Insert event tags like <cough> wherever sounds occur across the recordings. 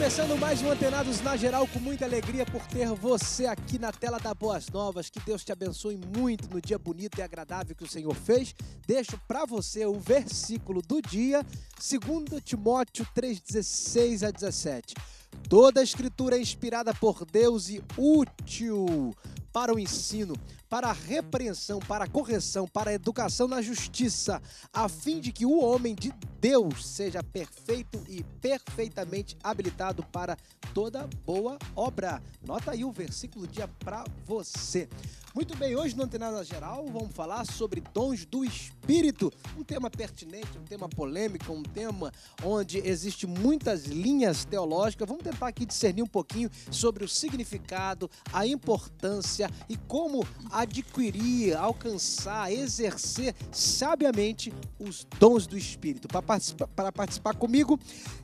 começando mais um Antenados na Geral com muita alegria por ter você aqui na tela da Boas Novas. Que Deus te abençoe muito no dia bonito e agradável que o Senhor fez. Deixo para você o versículo do dia, 2 Timóteo 3:16 a 17. Toda a escritura é inspirada por Deus e útil para o ensino, para a repreensão, para a correção, para a educação na justiça, a fim de que o homem de Deus seja perfeito e perfeitamente habilitado para toda boa obra. Nota aí o versículo do dia para você. Muito bem, hoje no Antenada geral, vamos falar sobre dons do espírito, um tema pertinente, um tema polêmico, um tema onde existe muitas linhas teológicas. Vamos tentar aqui discernir um pouquinho sobre o significado, a importância e como a adquirir, alcançar, exercer sabiamente os dons do Espírito. Para participar, para participar comigo,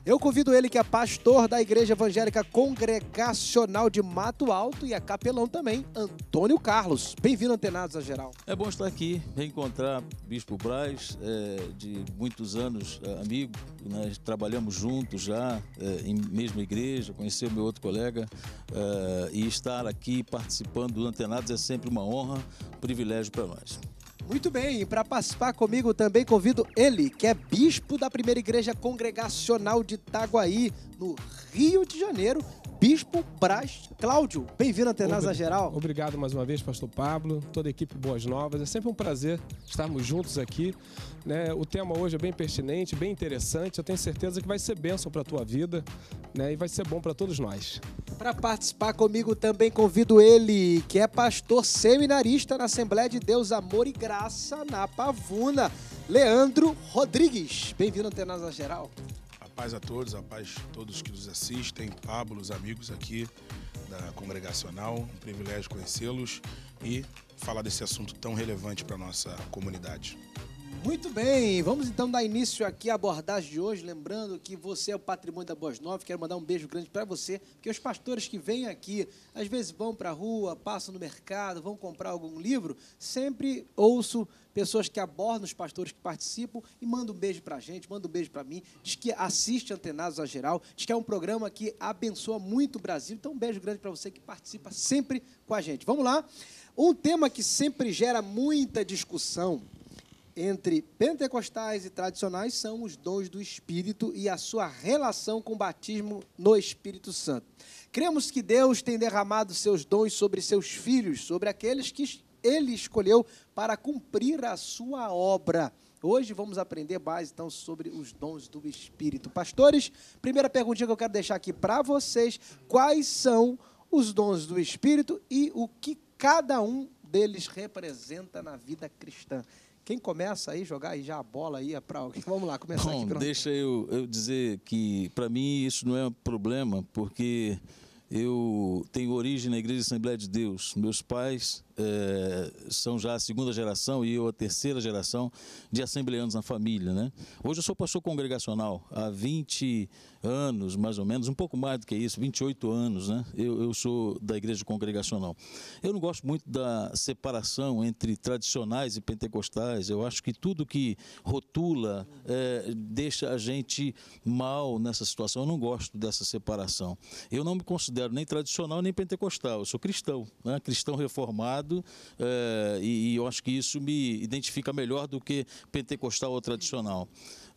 eu convido ele que é pastor da Igreja Evangélica Congregacional de Mato Alto e é capelão também, Antônio Carlos. Bem-vindo, Antenados a Geral. É bom estar aqui, reencontrar Bispo Braz, é, de muitos anos é, amigo, nós né? trabalhamos juntos já, é, em mesma igreja, conheceu meu outro colega, é, e estar aqui participando do Antenados é sempre uma honra honra, privilégio para nós. Muito bem, e para participar comigo também convido ele, que é bispo da Primeira Igreja Congregacional de Itaguaí, no Rio de Janeiro, Bispo Braz Cláudio. Bem-vindo à Tenasa Geral. Obrigado mais uma vez, Pastor Pablo, toda a equipe Boas Novas. É sempre um prazer estarmos juntos aqui. Né? O tema hoje é bem pertinente, bem interessante. Eu tenho certeza que vai ser bênção para a tua vida né? e vai ser bom para todos nós. Para participar comigo também convido ele, que é pastor seminarista na Assembleia de Deus Amor e Graça na Pavuna, Leandro Rodrigues. Bem-vindo à Tenasa Geral paz a todos, a paz a todos que nos assistem, Pablo, os amigos aqui da Congregacional. Um privilégio conhecê-los e falar desse assunto tão relevante para a nossa comunidade. Muito bem, vamos então dar início aqui à abordagem de hoje, lembrando que você é o patrimônio da Boas Novas, quero mandar um beijo grande para você, porque os pastores que vêm aqui, às vezes vão para a rua, passam no mercado, vão comprar algum livro, sempre ouço pessoas que abordam os pastores que participam e mandam um beijo para a gente, mandam um beijo para mim, diz que assiste Antenados a Geral, diz que é um programa que abençoa muito o Brasil, então um beijo grande para você que participa sempre com a gente. Vamos lá? Um tema que sempre gera muita discussão, entre pentecostais e tradicionais são os dons do Espírito e a sua relação com o batismo no Espírito Santo. Cremos que Deus tem derramado seus dons sobre seus filhos, sobre aqueles que ele escolheu para cumprir a sua obra. Hoje vamos aprender mais então sobre os dons do Espírito. Pastores, primeira perguntinha que eu quero deixar aqui para vocês: quais são os dons do Espírito e o que cada um deles representa na vida cristã? Quem começa aí jogar aí já a bola aí é para alguém? <laughs> Vamos lá, começar Bom, aqui. Pela... deixa eu, eu dizer que para mim isso não é um problema, porque eu tenho origem na Igreja Assembleia de Deus. Meus pais é, são já a segunda geração e eu a terceira geração de assembleanos na família. Né? Hoje eu sou pastor congregacional há 20 anos, mais ou menos, um pouco mais do que isso, 28 anos. Né? Eu, eu sou da igreja congregacional. Eu não gosto muito da separação entre tradicionais e pentecostais. Eu acho que tudo que rotula é, deixa a gente mal nessa situação. Eu não gosto dessa separação. Eu não me considero nem tradicional nem pentecostal. Eu sou cristão, né? cristão reformado eh, e, e eu acho que isso me identifica melhor do que pentecostal ou tradicional.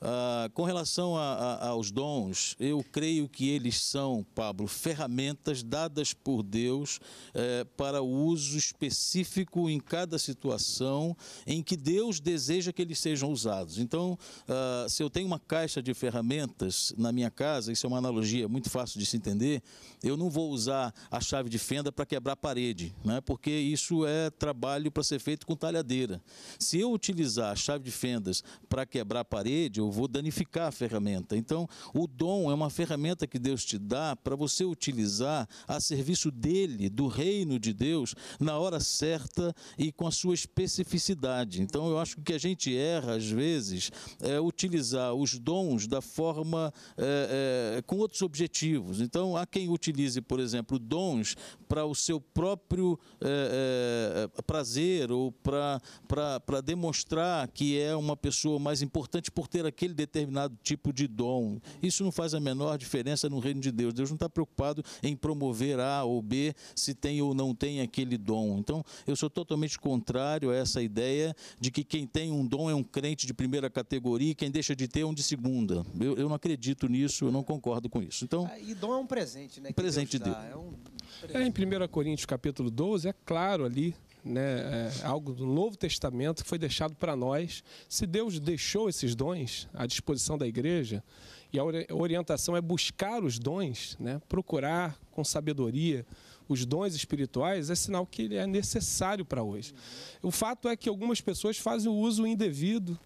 Ah, com relação a, a, aos dons, eu creio que eles são, Pablo, ferramentas dadas por Deus eh, para o uso específico em cada situação em que Deus deseja que eles sejam usados. Então, ah, se eu tenho uma caixa de ferramentas na minha casa, isso é uma analogia muito fácil de se entender, eu não vou usar a chave de fenda para quebrar a parede, né? porque isso é trabalho para ser feito com talhadeira. Se eu utilizar a chave de fendas para quebrar a parede vou danificar a ferramenta. Então, o dom é uma ferramenta que Deus te dá para você utilizar a serviço dele, do reino de Deus, na hora certa e com a sua especificidade. Então, eu acho que o que a gente erra, às vezes, é utilizar os dons da forma é, é, com outros objetivos. Então, há quem utilize, por exemplo, dons para o seu próprio é, prazer ou para demonstrar que é uma pessoa mais importante por ter aquele aquele determinado tipo de dom. Isso não faz a menor diferença no reino de Deus. Deus não está preocupado em promover A ou B, se tem ou não tem aquele dom. Então, eu sou totalmente contrário a essa ideia de que quem tem um dom é um crente de primeira categoria e quem deixa de ter é um de segunda. Eu, eu não acredito nisso, eu não concordo com isso. Então, ah, e dom é um presente, né? Presente Deus de Deus. É, um presente. é em 1 Coríntios capítulo 12, é claro ali né, é algo do Novo Testamento que foi deixado para nós. Se Deus deixou esses dons à disposição da igreja, e a orientação é buscar os dons, né, procurar com sabedoria os dons espirituais, é sinal que ele é necessário para hoje. O fato é que algumas pessoas fazem o uso indevido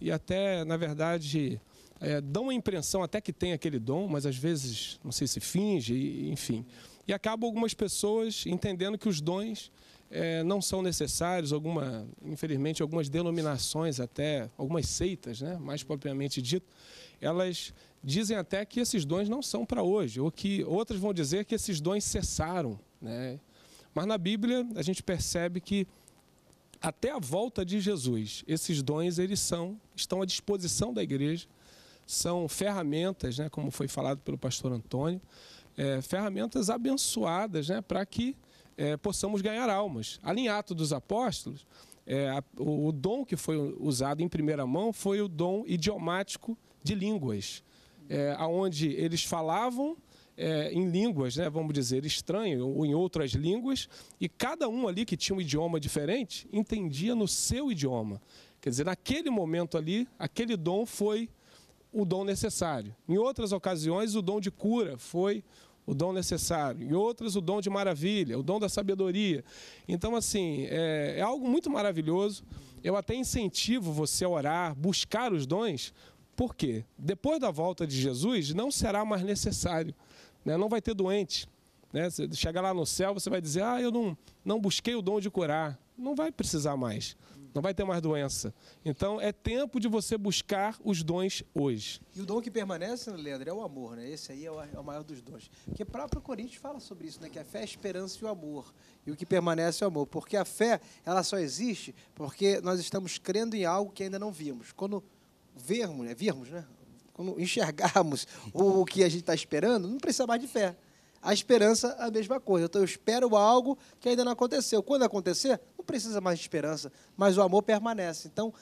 e até, na verdade, é, dão a impressão até que tem aquele dom, mas às vezes, não sei se finge, enfim. E acabam algumas pessoas entendendo que os dons é, não são necessários, alguma, infelizmente, algumas denominações até, algumas seitas, né, mais propriamente dito, elas dizem até que esses dons não são para hoje, ou que outras vão dizer que esses dons cessaram. Né? Mas na Bíblia a gente percebe que até a volta de Jesus, esses dons eles são, estão à disposição da igreja, são ferramentas, né, como foi falado pelo pastor Antônio, é, ferramentas abençoadas né, para que é, possamos ganhar almas. Ali em Atos dos Apóstolos, é, o, dom que foi usado em primeira mão foi o dom idiomático de línguas, é, aonde eles falavam é, em línguas, né, vamos dizer, estranhas ou em outras línguas, e cada um ali que tinha um idioma diferente entendia no seu idioma. Quer dizer, naquele momento ali, aquele dom foi o dom necessário. Em outras ocasiões, o dom de cura foi o dom necessário, e outras o dom de maravilha, o dom da sabedoria. Então, assim, é, é algo muito maravilhoso. Eu até incentivo você a orar, buscar os dons, porque depois da volta de Jesus não será mais necessário, né? não vai ter doente. Né? chegar lá no céu, você vai dizer: Ah, eu não, não busquei o dom de curar. Não vai precisar mais não vai ter mais doença. Então é tempo de você buscar os dons hoje. E o dom que permanece, Leandro, é o amor, né? Esse aí é o é maior dos dons. Porque o próprio Coríntios fala sobre isso, né? Que a fé, é a esperança e o amor. E o que permanece é o amor. Porque a fé, ela só existe porque nós estamos crendo em algo que ainda não vimos. Quando vermos, né? Virmos, né? Quando enxergarmos o que a gente está esperando, não precisa mais de fé. A esperança, a mesma coisa. Então, eu espero algo que ainda não aconteceu. Quando acontecer, precisa mais de esperança, mas o amor permanece. Então,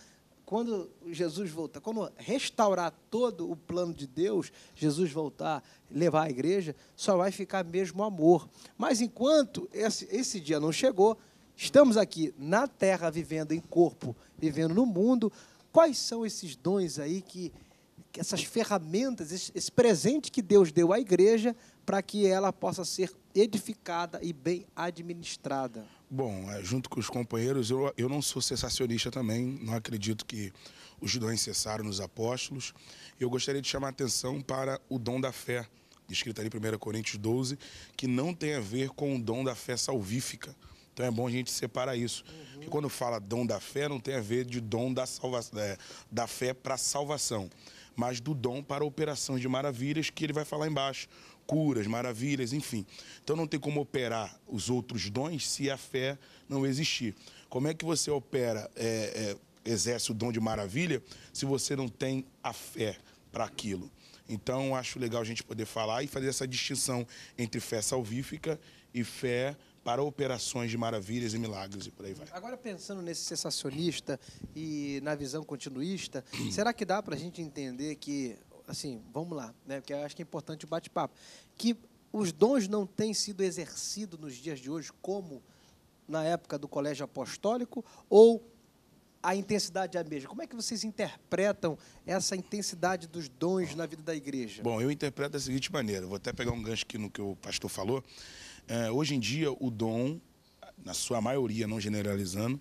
quando Jesus voltar, quando restaurar todo o plano de Deus, Jesus voltar, levar a igreja, só vai ficar mesmo amor. Mas enquanto esse, esse dia não chegou, estamos aqui na terra vivendo em corpo, vivendo no mundo. Quais são esses dons aí que, essas ferramentas, esse presente que Deus deu à igreja para que ela possa ser edificada e bem administrada? Bom, é, junto com os companheiros, eu, eu não sou cessacionista também, não acredito que os dons cessaram nos apóstolos. Eu gostaria de chamar a atenção para o dom da fé, descrito ali em 1 Coríntios 12, que não tem a ver com o dom da fé salvífica. Então é bom a gente separar isso. Uhum. Porque quando fala dom da fé, não tem a ver de dom da, é, da fé para salvação, mas do dom para operação de maravilhas, que ele vai falar embaixo curas, maravilhas, enfim. Então não tem como operar os outros dons se a fé não existir. Como é que você opera, é, é, exerce o dom de maravilha, se você não tem a fé para aquilo? Então acho legal a gente poder falar e fazer essa distinção entre fé salvífica e fé para operações de maravilhas e milagres e por aí vai. Agora, pensando nesse sensacionista e na visão continuista, será que dá para a gente entender que assim, vamos lá, né? Porque eu acho que é importante o bate-papo, que os dons não têm sido exercidos nos dias de hoje como na época do colégio apostólico ou a intensidade é a mesma. Como é que vocês interpretam essa intensidade dos dons na vida da igreja? Bom, eu interpreto da seguinte maneira, vou até pegar um gancho aqui no que o pastor falou. É, hoje em dia, o dom, na sua maioria, não generalizando,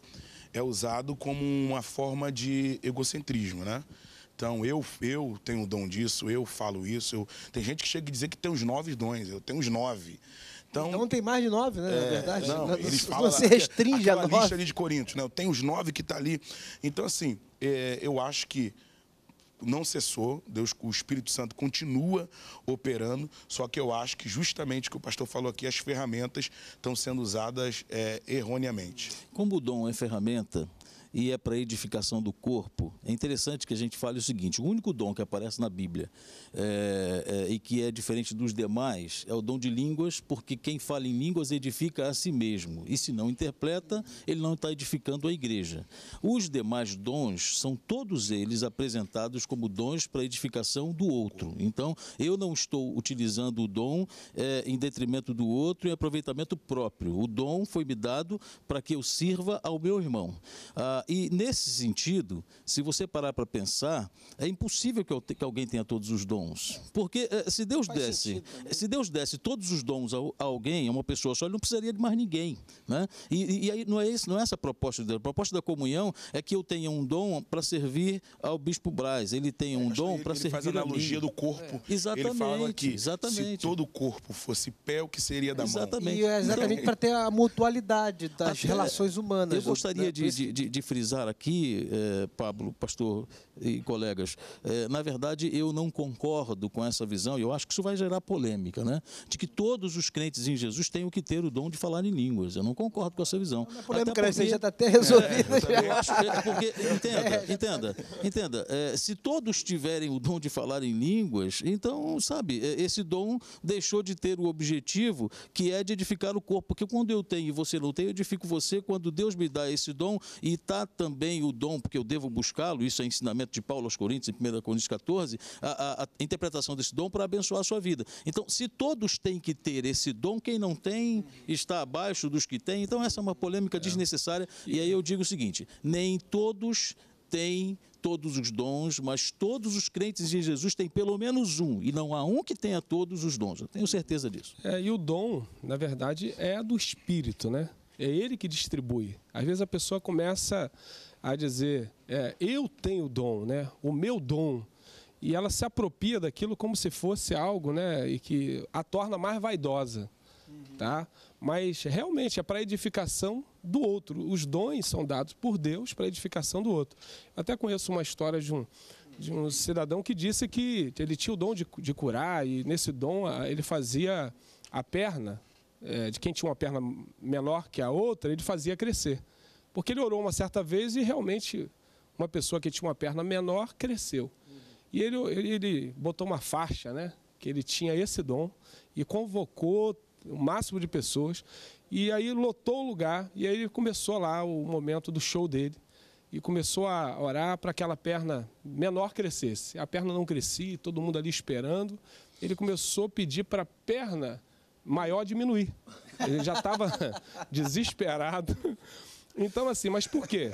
é usado como uma forma de egocentrismo, né? Então, eu, eu tenho o dom disso, eu falo isso. Eu... Tem gente que chega a dizer que tem os nove dons, eu tenho os nove. Então, então tem mais de nove, né? É, na verdade, não, não, eles falam, você restringe a nove. lista ali de Corinthians né? Eu tenho os nove que está ali. Então, assim, é, eu acho que não cessou, Deus, o Espírito Santo continua operando, só que eu acho que justamente o que o pastor falou aqui, as ferramentas estão sendo usadas é, erroneamente. Como o dom é ferramenta, e é para edificação do corpo. É interessante que a gente fale o seguinte: o único dom que aparece na Bíblia é, é, e que é diferente dos demais é o dom de línguas, porque quem fala em línguas edifica a si mesmo, e se não interpreta, ele não está edificando a igreja. Os demais dons são todos eles apresentados como dons para edificação do outro. Então, eu não estou utilizando o dom é, em detrimento do outro e aproveitamento próprio. O dom foi me dado para que eu sirva ao meu irmão. Ah, e nesse sentido, se você parar para pensar, é impossível que, eu, que, alguém tenha todos os dons. Porque eh, se Deus desse, se Deus desse todos os dons a, a, alguém, a uma pessoa só, ele não precisaria de mais ninguém. Né? E, e aí não é, esse, não é essa a proposta de Deus. A proposta da comunhão é que eu tenha um dom para servir ao Bispo Braz. Ele tem um é, dom para servir. Ele faz a analogia do corpo. É. Exatamente. Ele fala que exatamente. se todo o corpo fosse pé, o que seria da exatamente. mão? E é exatamente então, para ter a mutualidade das relações humanas. Eu gostaria né? de, de, de, de frisar aqui, eh, Pablo, pastor, e colegas, é, na verdade eu não concordo com essa visão, e eu acho que isso vai gerar polêmica, né? De que todos os crentes em Jesus têm que ter o dom de falar em línguas. Eu não concordo com essa visão. Não, é polêmica, até é porque... já está até resolvida. É, acho, é, porque, <laughs> é. entenda, entenda, entenda. É, se todos tiverem o dom de falar em línguas, então, sabe, esse dom deixou de ter o objetivo que é de edificar o corpo. Porque quando eu tenho e você não tem, eu edifico você. Quando Deus me dá esse dom e está também o dom, porque eu devo buscá-lo, isso é ensinamento ensinamento de Paulo aos Coríntios, em 1 Coríntios 14, a, a, a interpretação desse dom para abençoar a sua vida. Então, se todos têm que ter esse dom, quem não tem está abaixo dos que têm. Então, essa é uma polêmica é. desnecessária. E aí eu digo o seguinte: nem todos têm todos os dons, mas todos os crentes em Jesus têm pelo menos um, e não há um que tenha todos os dons. Eu tenho certeza disso. É, e o dom, na verdade, é do Espírito, né? É ele que distribui. Às vezes a pessoa começa a dizer, é, eu tenho dom, né? o meu dom. E ela se apropria daquilo como se fosse algo né? e que a torna mais vaidosa. Uhum. Tá? Mas realmente é para edificação do outro. Os dons são dados por Deus para edificação do outro. Eu até conheço uma história de um, de um cidadão que disse que ele tinha o dom de, de curar e nesse dom ele fazia a perna é, de quem tinha uma perna menor que a outra, ele fazia crescer. Porque ele orou uma certa vez e realmente uma pessoa que tinha uma perna menor cresceu. E ele, ele botou uma faixa, né? Que ele tinha esse dom e convocou o máximo de pessoas. E aí lotou o lugar, e aí começou lá o momento do show dele. E começou a orar para que aquela perna menor crescesse. A perna não crescia, todo mundo ali esperando. Ele começou a pedir para a perna maior diminuir. Ele já estava <laughs> desesperado. Então, assim, mas por quê?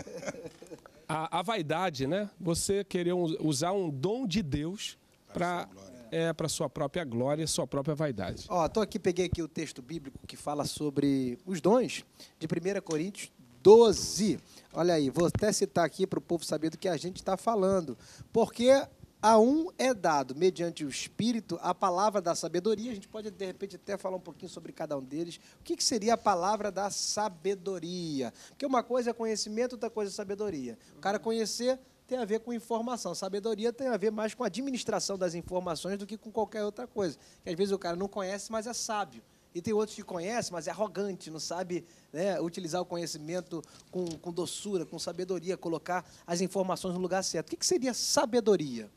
A, a vaidade, né? Você querer um, usar um dom de Deus para é para sua própria glória, sua própria vaidade. Ó, tô aqui peguei aqui o texto bíblico que fala sobre os dons de 1 Coríntios 12. Olha aí, vou até citar aqui para o povo saber do que a gente está falando, porque a um é dado, mediante o Espírito, a palavra da sabedoria. A gente pode, de repente, até falar um pouquinho sobre cada um deles. O que, seria a palavra da sabedoria? Porque uma coisa é conhecimento, outra coisa é sabedoria. O cara uhum. conhecer tem a ver com informação. Sabedoria tem a ver mais com a administração das informações do que com qualquer outra coisa. Porque, às vezes o cara não conhece, mas é sábio. E tem outros que conhecem, mas é arrogante, não sabe né, utilizar o conhecimento com, com doçura, com sabedoria, colocar as informações no lugar certo. O que seria sabedoria?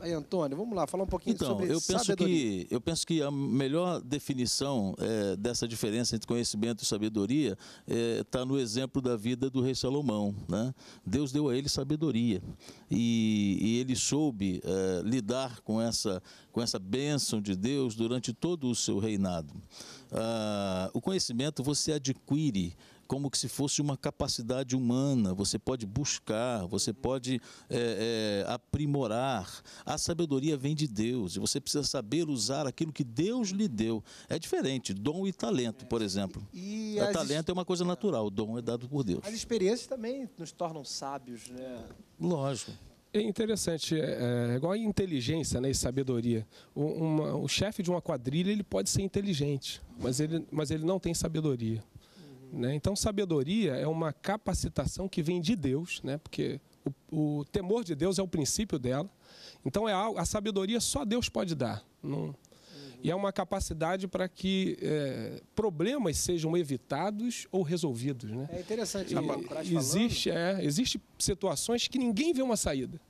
Aí, Antônio, vamos lá, falar um pouquinho então, sobre eu penso sabedoria. Que, eu penso que a melhor definição é, dessa diferença entre conhecimento e sabedoria está eh, é, no exemplo da vida do rei Salomão. Né? Deus deu a ele sabedoria e, e ele soube é, lidar com essa, com essa bênção de Deus durante todo o seu reinado. Ah, o conhecimento você adquire como que se fosse uma capacidade humana. Você pode buscar, você pode é, é, aprimorar. A sabedoria vem de Deus e você precisa saber usar aquilo que Deus lhe deu. É diferente, dom e talento, por exemplo. E, e é, o talento é uma coisa natural, o dom é dado por Deus. As experiências também nos tornam sábios, né? Lógico. É interessante, é, é, é, igual a inteligência né, e sabedoria. O, uma, o chefe de uma quadrilha ele pode ser inteligente, mas ele, mas ele não tem sabedoria. Né? Então, sabedoria é uma capacitação que vem de Deus, né? porque o, o temor de Deus é o princípio dela. Então, é algo, a sabedoria só Deus pode dar. Não, uhum. e é uma capacidade para que é, problemas sejam evitados ou resolvidos. Né? É interessante. E, existe, é, existe situações que ninguém vê uma saída.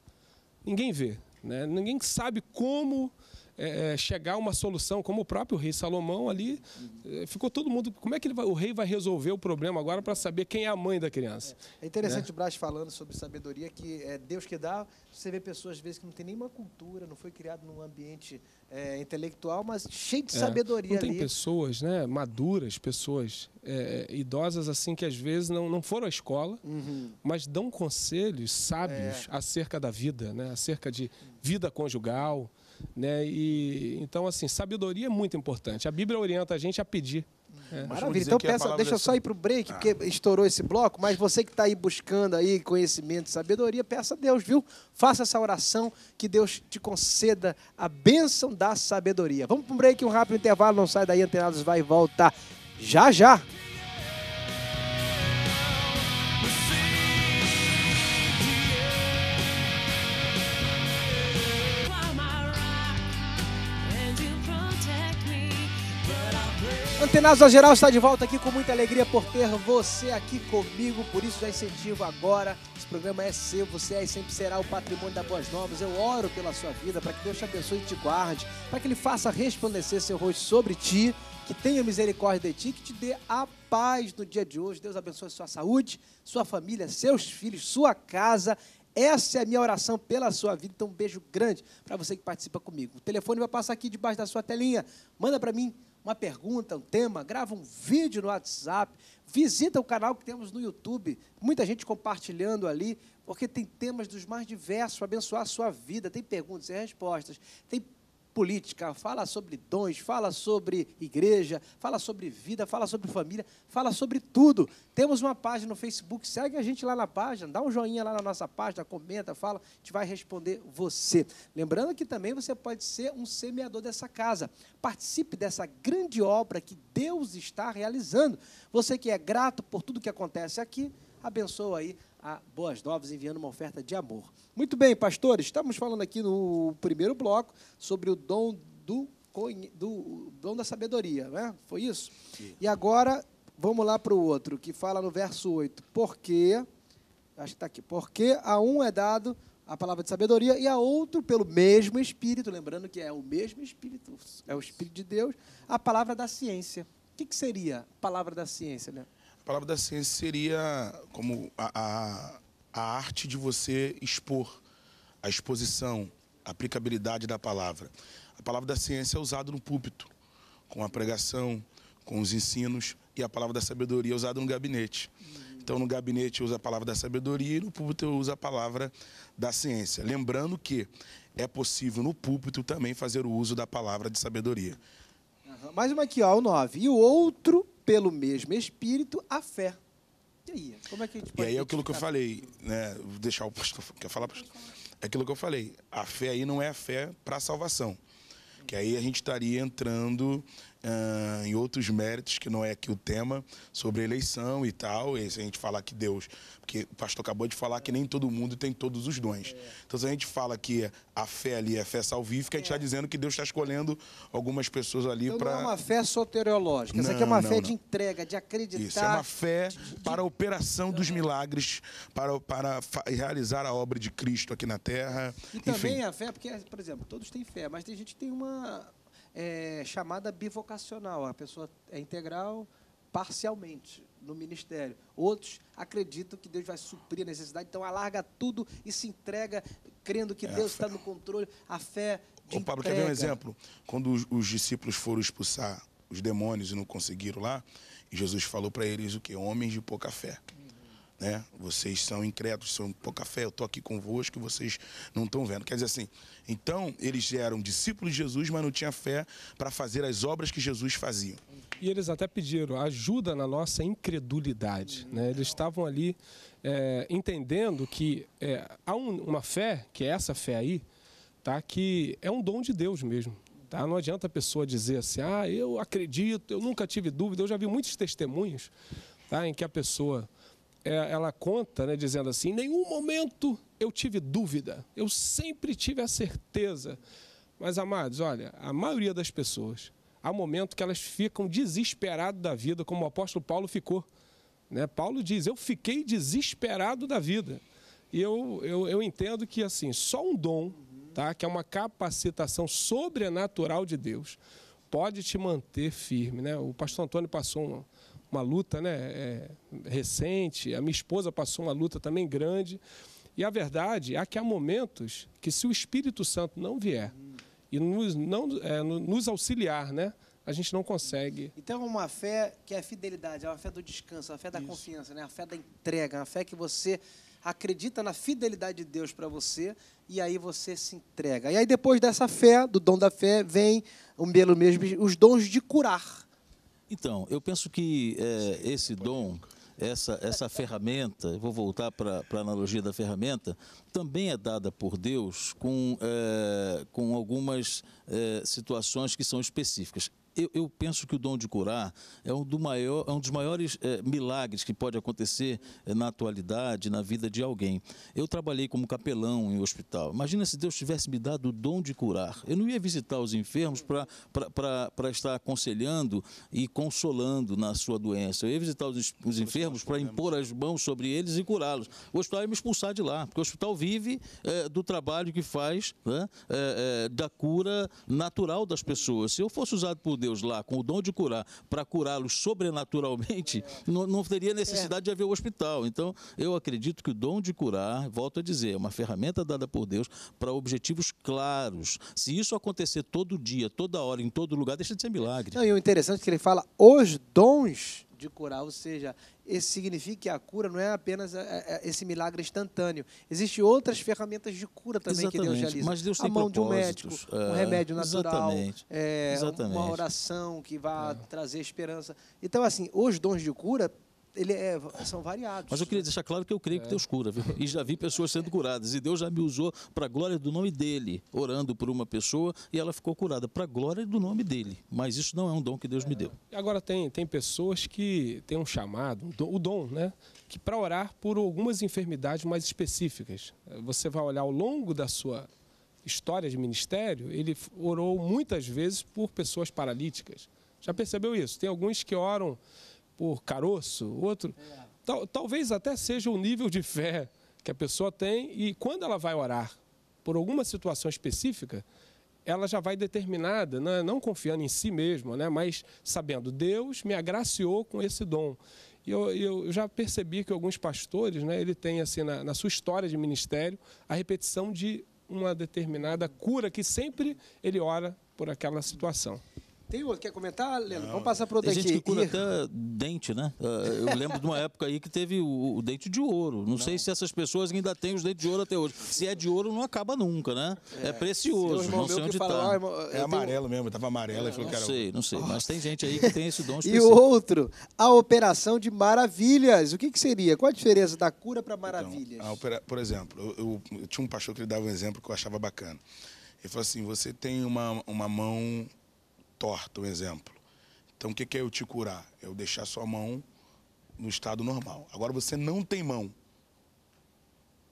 Ninguém vê. Né? Ninguém sabe como é, é, chegar a uma solução, como o próprio rei Salomão ali, uhum. ficou todo mundo. Como é que vai, o rei vai resolver o problema agora para saber quem é a mãe da criança? É, é interessante né? o Brás falando sobre sabedoria, que é Deus que dá. Você vê pessoas, às vezes, que não tem nenhuma cultura, não foi criado num ambiente é, intelectual, mas cheio de é, sabedoria. Não tem ali. pessoas né, maduras, pessoas idosas, assim, que às vezes não, não foram à escola, uhum. mas dão conselhos sábios acerca da vida, né, acerca de vida conjugal né? E, então, assim, sabedoria é muito importante. A Bíblia orienta a gente a pedir. É. Maravilha. Então, peça, deixa eu é só ir para o break, ah. porque estourou esse bloco, mas você que está aí buscando aí conhecimento sabedoria, peça a Deus, viu? Faça essa oração, que Deus te conceda a bênção da sabedoria. Vamos para um break, um rápido intervalo, não sai daí, antenados vai voltar já já. Antenados da Geral está de volta aqui com muita alegria por ter você aqui comigo, por isso já incentivo agora. Esse programa é seu, você é e sempre será o patrimônio da Boas Novas. Eu oro pela sua vida, para que Deus te abençoe e te guarde, para que Ele faça resplandecer seu rosto sobre ti, que tenha misericórdia de ti, que te dê a paz no dia de hoje. Deus abençoe sua saúde, sua família, seus filhos, sua casa. Essa é a minha oração pela sua vida. Então, um beijo grande para você que participa comigo. O telefone vai passar aqui debaixo da sua telinha. Manda para mim uma pergunta, um tema, grava um vídeo no WhatsApp, visita o canal que temos no YouTube, muita gente compartilhando ali, porque tem temas dos mais diversos para abençoar a sua vida, tem perguntas e respostas, tem política, fala sobre dons, fala sobre igreja, fala sobre vida, fala sobre família, fala sobre tudo. Temos uma página no Facebook, segue a gente lá na página, dá um joinha lá na nossa página, comenta, fala, a gente vai responder você. Lembrando que também você pode ser um semeador dessa casa. Participe dessa grande obra que Deus está realizando. Você que é grato por tudo que acontece aqui, abençoa aí a Boas Novas, enviando uma oferta de amor. Muito bem, pastores, estamos falando aqui no primeiro bloco sobre o dom do, do dom da sabedoria, né? Foi isso? Sim. E agora vamos lá para o outro, que fala no verso 8. Porque, acho que está aqui, porque a um é dado a palavra de sabedoria e a outro pelo mesmo Espírito, lembrando que é o mesmo Espírito, é o Espírito de Deus, a palavra da ciência. O que, que seria a palavra da ciência, né? palavra da ciência seria como a, a, a arte de você expor, a exposição, a aplicabilidade da palavra. A palavra da ciência é usada no púlpito, com a pregação, com os ensinos, e a palavra da sabedoria é usada no gabinete. Então, no gabinete eu uso a palavra da sabedoria e no púlpito eu uso a palavra da ciência. Lembrando que é possível no púlpito também fazer o uso da palavra de sabedoria. Uhum. Mais uma aqui, ó, o 9. E o outro pelo mesmo Espírito, a fé. E aí, como é que a gente pode E aí é aquilo que eu falei, né? Vou deixar o pastor. Quer falar, pastor? É aquilo que eu falei. A fé aí não é a fé para a salvação. Que aí a gente estaria entrando em outros méritos, que não é aqui o tema, sobre eleição e tal. E se a gente falar que Deus, porque o pastor acabou de falar que nem todo mundo tem todos os dons. Então, se a gente fala que a fé ali é fé salvífica, a gente está é. dizendo que Deus está escolhendo algumas pessoas ali então, para. Não é uma fé soteriológica, não, aqui é uma não, fé não. de entrega, de acreditar. Isso, é uma fé de... para a operação dos milagres, para, para realizar a obra de Cristo aqui na terra. E Enfim. também a fé, porque, por exemplo, todos têm fé, mas tem gente que tem uma é, chamada bivocacional. A pessoa é integral parcialmente no ministério. Outros acreditam que Deus vai suprir a necessidade, então alarga tudo e se entrega, crendo que é Deus está no controle. A fé de Ô, Pablo, entrega. quer ver um exemplo? Quando os, os discípulos foram expulsar os demônios e não conseguiram lá, Jesus falou para eles o que? Homens de pouca fé. Hum. Né? Vocês são incrédulos, são pouca fé, eu estou aqui convosco e vocês não estão vendo. Quer dizer assim, então eles eram discípulos de Jesus, mas não tinham fé para fazer as obras que Jesus fazia. E eles até pediram ajuda na nossa incredulidade. Né? Eles estavam ali é, entendendo que é, há um, uma fé, que é essa fé aí, tá? que é um dom de Deus mesmo. Tá? Não adianta a pessoa dizer assim, ah, eu acredito, eu nunca tive dúvida. Eu já vi muitos testemunhos tá? em que a pessoa é, ela conta, né, dizendo assim: em nenhum momento eu tive dúvida, eu sempre tive a certeza. Mas, amados, olha, a maioria das pessoas, há momento que elas ficam desesperadas da vida, como o apóstolo Paulo ficou. Né? Paulo diz: Eu fiquei desesperado da vida. E eu, eu, eu entendo que, assim, só um dom, tá? que é uma capacitação sobrenatural de Deus, pode te manter firme. Né? O pastor Antônio passou um uma luta né, é, recente, a minha esposa passou uma luta também grande. E a verdade é que há momentos que, se o Espírito Santo não vier e nos, não, é, nos auxiliar, né, a gente não consegue. Então, é uma fé que é a fidelidade, é uma fé do descanso, é a fé da Isso. confiança, né? É a fé da entrega, é a fé que você acredita na fidelidade de Deus para você e aí você se entrega. E aí, depois dessa fé, do dom da fé, vem belo mesmo, os dons de curar. Então, eu penso que é, esse dom, essa, essa ferramenta, vou voltar para a analogia da ferramenta, também é dada por Deus com, é, com algumas é, situações que são específicas eu, eu, penso que o dom de curar é um, do maior, é um dos maiores é, milagres que pode acontecer é, na atualidade, na vida de alguém. Eu trabalhei como capelão em hospital. Imagina se Deus tivesse me dado o dom de curar. Eu não ia visitar os enfermos para estar aconselhando e consolando na sua doença. Eu ia visitar os, os enfermos para impor as mãos sobre eles e curá-los. O hospital ia me expulsar de lá, porque o hospital vive é, do trabalho que faz né, da cura natural das pessoas. Se eu fosse usado por Deus, Deus lá com o dom de curar para curá-los sobrenaturalmente, é. não, não teria é. necessidade é. de haver o um hospital. Então, eu acredito que o dom de curar, volto a dizer, é uma ferramenta dada por Deus para objetivos claros. Se isso acontecer todo dia, toda hora, em todo lugar, deixa de ser milagre. Não, e o interessante é que ele fala os dons de curar. Ou seja, isso significa que a cura não é apenas é, é, é esse milagre instantâneo. Existem outras ferramentas de cura também exatamente, que Deus realiza. Mas Deus tem a mão de um médico, um remédio natural, exatamente, é, exatamente. uma oração que vá é. trazer esperança. Então, assim, os dons de cura ele é, são variados. Mas eu queria deixar claro que eu creio é. que Deus cura, viu? E já vi pessoas sendo curadas. E Deus já me usou para a glória do nome dele, orando por uma pessoa e ela ficou curada, para a glória do nome dele. Mas isso não é um dom que Deus é. me deu. agora tem, tem pessoas que têm um chamado, um dom, o dom, né? Que para orar por algumas enfermidades mais específicas. Você vai olhar ao longo da sua história de ministério, ele orou muitas vezes por pessoas paralíticas. Já percebeu isso? Tem alguns que oram por caroço, outro. Tal, talvez até seja o nível de fé que a pessoa tem e quando ela vai orar por alguma situação específica, ela já vai determinada, né? não confiando em si mesma, né? mas sabendo, Deus me agraciou com esse dom. E eu, eu já percebi que alguns pastores, né, ele tem assim, na, na sua história de ministério, a repetição de uma determinada cura que sempre ele ora por aquela situação. Tem outro? Quer comentar, Leandro? Vamos passar para outro Tem aqui. gente que cura até dente, né? Ah, eu lembro de uma época aí que teve o, dente de ouro. Não, não, sei se essas pessoas ainda têm os dentes de ouro até hoje. Se é de ouro, não acaba nunca, né? É, é precioso, não sei onde está. Ah, é amarelo mesmo, estava amarelo. É, falou, não sei, não sei. Mas tem gente aí que tem esse dom específico. e outro, a operação de maravilhas. O que, que seria? Qual a diferença da cura para então, maravilhas? Então, opera... Por exemplo, eu, eu, eu, tinha um pastor que ele dava um exemplo que eu achava bacana. Ele falou assim, você tem uma, uma mão torta, um exemplo. Então, o que é eu te curar? É eu deixar sua mão no estado normal. Agora, você não tem mão.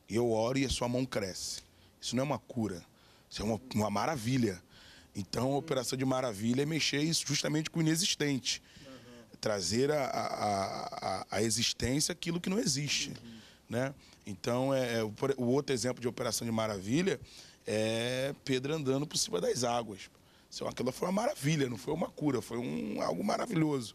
e Eu oro e a sua mão cresce. Isso não é uma cura. Isso é uma, uma maravilha. Então, a operação de maravilha é mexer isso justamente com o inexistente. Trazer a, a, a, a existência aquilo que não existe. Né? Então, é, é o outro exemplo de operação de maravilha é Pedro andando por cima das águas. Então, aquilo foi uma maravilha, não foi uma cura, foi um, algo maravilhoso.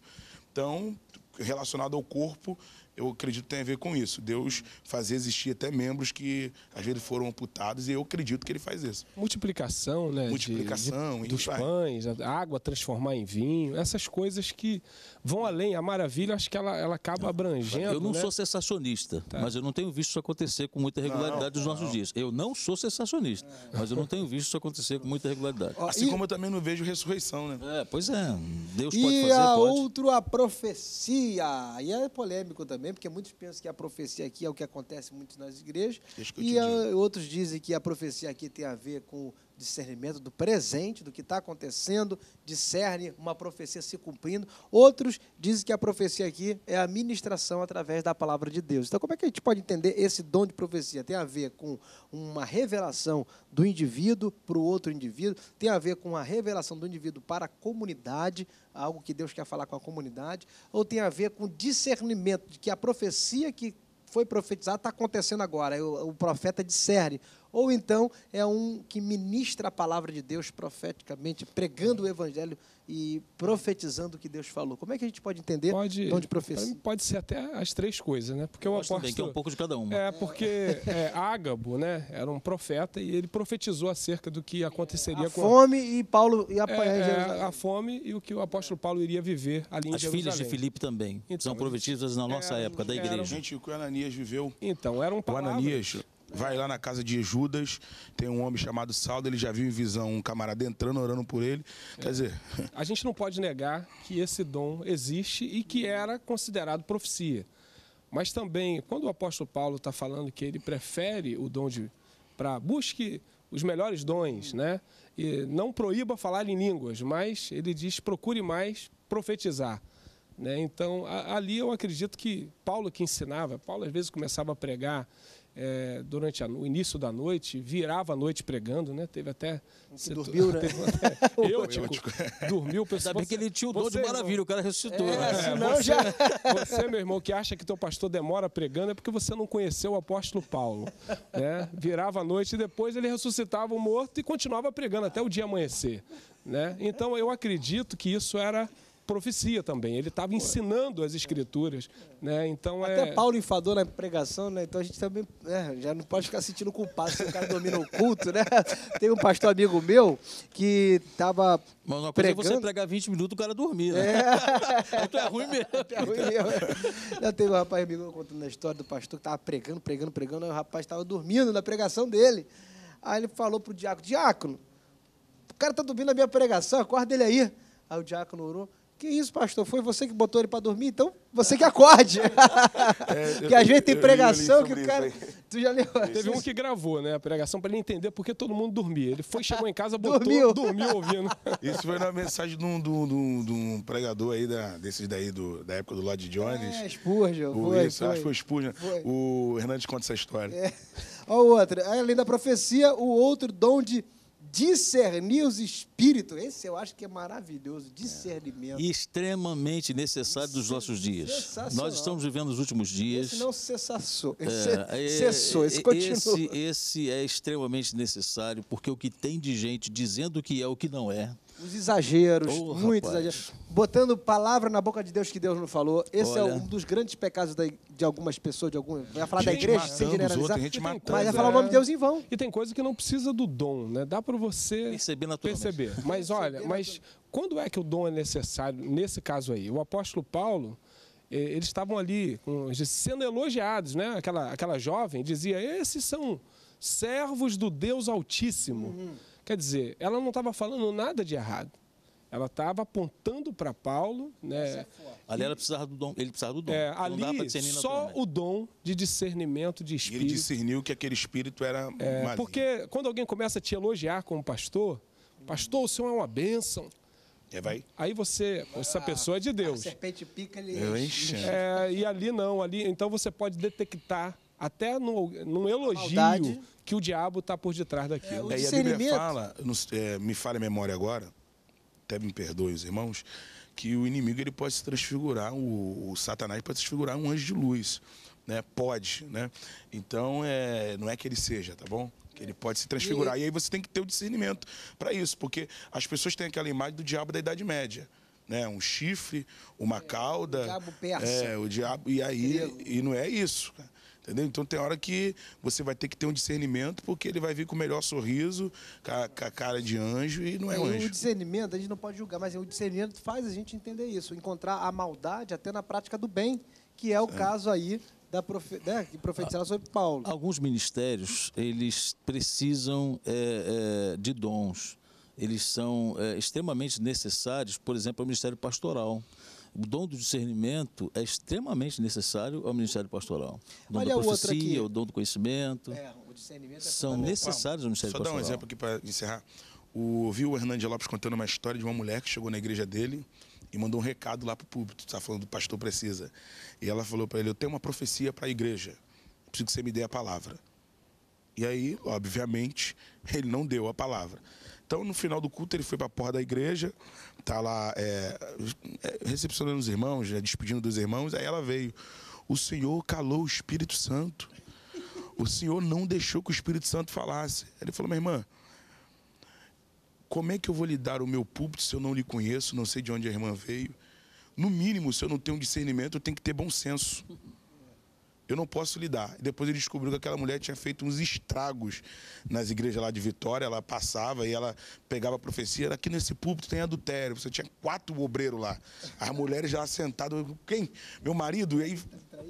Então, relacionado ao corpo, eu acredito que tem a ver com isso. Deus fazer existir até membros que às vezes foram amputados e eu acredito que ele faz isso. Multiplicação, né? Multiplicação. De, de, dos pães, água transformar em vinho, essas coisas que vão além. A maravilha, acho que ela, ela acaba abrangendo. Eu não né? sou sensacionista, tá. mas eu não tenho visto isso acontecer com muita regularidade nos nossos não. dias. Eu não sou sensacionista, mas eu não tenho visto isso acontecer com muita regularidade. Assim e... como eu também não vejo ressurreição, né? É, pois é. Deus e pode fazer, a pode. outro, a profecia. E é polêmico também também, porque muitos pensam que a profecia aqui é o que acontece muito nas igrejas, e a, outros dizem que a profecia aqui tem a ver com discernimento do presente, do que está acontecendo, discerne uma profecia se cumprindo. Outros dizem que a profecia aqui é a ministração através da palavra de Deus. Então, como é que a gente pode entender esse dom de profecia? Tem a ver com uma revelação do indivíduo para o outro indivíduo, tem a ver com a revelação do indivíduo para a comunidade, algo que Deus quer falar com a comunidade, ou tem a ver com discernimento de que a profecia que foi profetizada está acontecendo agora. O, profeta discerne ou então é um que ministra a palavra de Deus profeticamente, pregando o evangelho e profetizando o que Deus falou. Como é que a gente pode entender pode, dom de profecia? Pode ser até as três coisas, né? Porque eu o apóstolo bem, que é um pouco de cada uma. É porque é. é, Ágabo, né, era um profeta e ele profetizou acerca do que aconteceria a com fome a... e Paulo e a... É, é a fome e o que o apóstolo Paulo iria viver ali em As Jerusalém. filhas de Filipe também então, são profetizadas na nossa época da igreja. Gente, o que Ananias viveu? Então, era palavras. O Ananias Vai lá na casa de Judas, tem um homem chamado Saldo, ele já viu em visão um camarada entrando, orando por ele. É. Quer dizer. <laughs> A gente não pode negar que esse dom existe e que era considerado profecia. Mas também, quando o apóstolo Paulo está falando que ele prefere o dom de. para busque os melhores dons, né? E não proíba falar em línguas, mas ele diz procure mais profetizar. Né? Então, a, ali eu acredito que Paulo que ensinava, Paulo às vezes começava a pregar é, durante a, o início da noite, virava a noite pregando, né? Teve até. Você dormiu, tu, né? <laughs> Até, <laughs> eu, eu, tipo, dormiu, pessoal. Ainda bem que ele tinha o dom de é maravilha, o cara ressuscitou. É, né? é, senão você, já... você, meu irmão, que acha que teu pastor demora pregando, é porque você não conheceu o apóstolo Paulo. Né? Virava a noite e depois ele ressuscitava o morto e continuava pregando até o dia amanhecer. Né? Então eu acredito que isso era profecia também. Ele estava ensinando as escrituras. Né? Então, Até é... Paulo enfadou na pregação, né? então a gente também é, já não pode ficar sentindo culpado se o cara domina o culto. Né? <laughs> Tem um pastor amigo meu que estava mas uma coisa é pregando. você pregar 20 minutos o cara dormir, né? É. <laughs> Então é ruim mesmo. <laughs> É ruim mesmo. Eu tenho um rapaz amigo contando a história do pastor que estava pregando, pregando, pregando, aí o rapaz estava dormindo na pregação dele. Aí ele falou pro diácono, diácono, o cara tá dormindo na minha pregação, acorda ele aí. Aí o diácono orou, que isso, pastor? Foi você que botou ele para dormir? Então, você que acorde. <laughs> É, Porque às vezes tem pregação que o cara. Tu já leu? Teve é um que gravou, né? A pregação para ele entender por que todo mundo dormia. Ele foi, chegou em casa, botou, dormiu, dormiu ouvindo. <laughs> Isso foi na mensagem de um, de um, de um pregador aí, da, desses daí, do, da época do Lodge Jones. É, Spurgeon. O, foi, isso, foi. Acho que foi Spurgeon. Foi. O Hernandes conta essa história. É. Olha o outro. Além da profecia, o outro dom de discernir os espíritos. Esse eu acho que é maravilhoso, discernimento. É. extremamente necessário dos é nossos dias. Nós estamos vivendo os últimos dias. É, esse não é, Esse é, cessou, esse, continua. Esse, esse é extremamente necessário, porque o que tem de gente dizendo que é o que não é, os exageros, oh, muitos rapaz. exageros. Botando palavra na boca de Deus que Deus não falou. Esse é Olha. é um dos grandes pecados da, de algumas pessoas, de algum. Vai falar gente da igreja sem generalizar. Outros, gente matando, mas vai falar o é. nome de Deus em vão. E tem coisa que não precisa do dom, né? Dá para você perceber naturalmente. Perceber. Mas olha, mas quando é que o dom é necessário nesse caso aí? O apóstolo Paulo, eh, eles estavam ali sendo elogiados, né? Aquela, aquela jovem dizia: esses são servos do Deus Altíssimo. Uhum. Quer dizer, ela não estava falando nada de errado. Ela estava apontando para Paulo, né? É ali ela precisava do dom, ele precisava do dom. É, ali só o dom de discernimento de espírito. E ele discerniu que aquele espírito era é, maligno. Porque quando alguém começa a te elogiar como pastor, pastor, o senhor é uma bênção. É, vai. Aí você, essa ah, pessoa é de Deus. A serpente pica, É, e ali não, ali, então você pode detectar até no, num elogio Maldade. que o diabo está por detrás daquilo. É, é e a Bíblia fala, é, me fale a memória agora, até me perdoem os irmãos, que o inimigo ele pode se transfigurar, o, o Satanás pode se transfigurar um anjo de luz. Né? Pode, né? Então, é, não é que ele seja, tá bom? Que ele pode se transfigurar. E, e aí você tem que ter o discernimento para isso, porque as pessoas têm aquela imagem do diabo da Idade Média. Né, um chifre, uma é, cauda. O diabo persa. É, o diabo. E aí, e não é isso. Cara. Entendeu? Então tem hora que você vai ter que ter um discernimento, porque ele vai vir com o melhor sorriso, com a, cara de anjo, e não é um anjo. O discernimento, a gente não pode julgar, mas é o discernimento faz a gente entender isso, encontrar a maldade até na prática do bem, que é o é. caso aí da profe... né, que profetizava ah, sobre Paulo. Alguns ministérios, eles precisam é, é, de dons. Eles são é, extremamente necessários, por exemplo, o ministério pastoral o dom do discernimento é extremamente necessário ao ministério pastoral. O dom Olha da profecia, outra o dom do conhecimento. É, o discernimento é são necessários ao ministério Só pastoral. Só dar um exemplo aqui para encerrar. O, ouvi o Hernandes Lopes contando uma história de uma mulher que chegou na igreja dele e mandou um recado lá para tá o público. Está falando do pastor precisa. E ela falou para ele: Eu tenho uma profecia para a igreja. Preciso que você me dê a palavra. E aí, obviamente, ele não deu a palavra. Então, no final do culto, ele foi para a porta da igreja, tá lá é, é, recepcionando os irmãos, né, despedindo dos irmãos, aí ela veio. O Senhor calou o Espírito Santo. O Senhor não deixou que o Espírito Santo falasse. Ele falou, minha irmã, como é que eu vou lhe dar o meu púlpito se eu não lhe conheço, não sei de onde a irmã veio? No mínimo, se eu não tenho discernimento, eu tenho que ter bom senso eu não posso lidar. Depois ele descobriu que aquela mulher tinha feito uns estragos nas igrejas lá de Vitória, ela passava e ela pegava a profecia, era aqui nesse púlpito tem adultério, você tinha quatro obreiros lá, as mulheres já sentadas, quem? Meu marido, e aí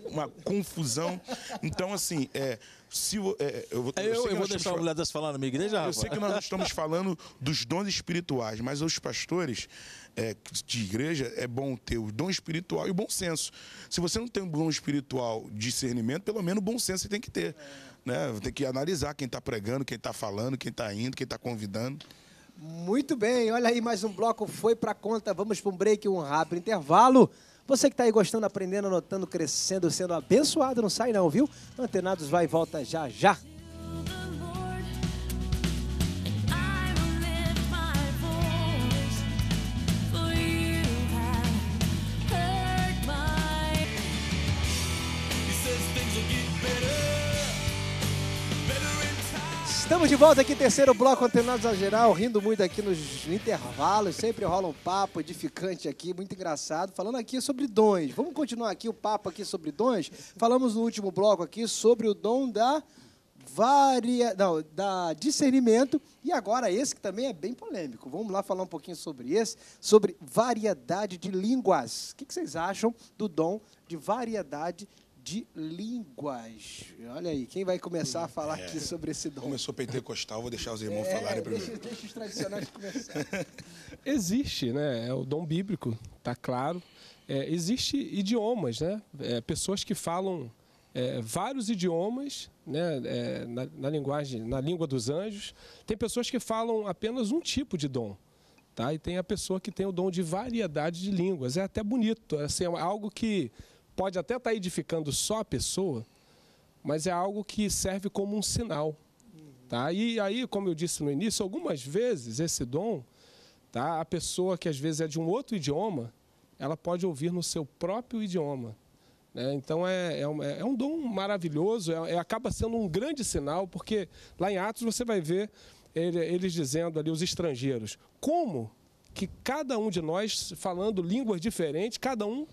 uma confusão. Então, assim, é, se, é, é, eu, eu, eu, eu vou deixar o mulher das falar na minha igreja, rapaz. Eu sei que nós estamos falando dos dons espirituais, mas os pastores é, de igreja é bom ter o dom espiritual e o bom senso. Se você não tem um dom espiritual discernimento, pelo menos bom senso você tem que ter. Né? Tem que analisar quem está pregando, quem está falando, quem está indo, quem está convidando. Muito bem, olha aí, mais um bloco foi para conta. Vamos para um break, um rápido intervalo. Você que está aí gostando, aprendendo, anotando, crescendo, sendo abençoado, não sai não, viu? Antenados vai e volta já já. Estamos de volta aqui, terceiro bloco Antenados a Geral, rindo muito aqui nos intervalos, sempre rola um papo edificante aqui, muito engraçado, falando aqui sobre dons. Vamos continuar aqui o papo aqui sobre dons? Falamos no último bloco aqui sobre o dom da varia... Não, da discernimento. E agora esse que também é bem polêmico. Vamos lá falar um pouquinho sobre esse, sobre variedade de línguas. O que vocês acham do dom de variedade de línguas. Olha aí, quem vai começar a hum, falar é, aqui sobre esse dom? Começou pentecostal, vou deixar os irmãos é, falarem primeiro. Deixa, deixa os tradicionais começarem. <laughs> Existe, né? É o dom bíblico, tá claro. É, existe idiomas, né? É, pessoas que falam é, vários idiomas, né? É, na, na, linguagem, na língua dos anjos. Tem pessoas que falam apenas um tipo de dom. Tá? E tem a pessoa que tem o dom de variedade de línguas. É até bonito, assim, é algo que pode até estar tá edificando só a pessoa, mas é algo que serve como um sinal. Tá? E aí, como eu disse no início, algumas vezes esse dom, tá? a pessoa que às vezes é de um outro idioma, ela pode ouvir no seu próprio idioma. Né? Então é, é, um, é um dom maravilhoso, é, é, acaba sendo um grande sinal, porque lá em Atos você vai ver ele, eles dizendo ali, os estrangeiros, como que cada um de nós, falando línguas diferentes, cada um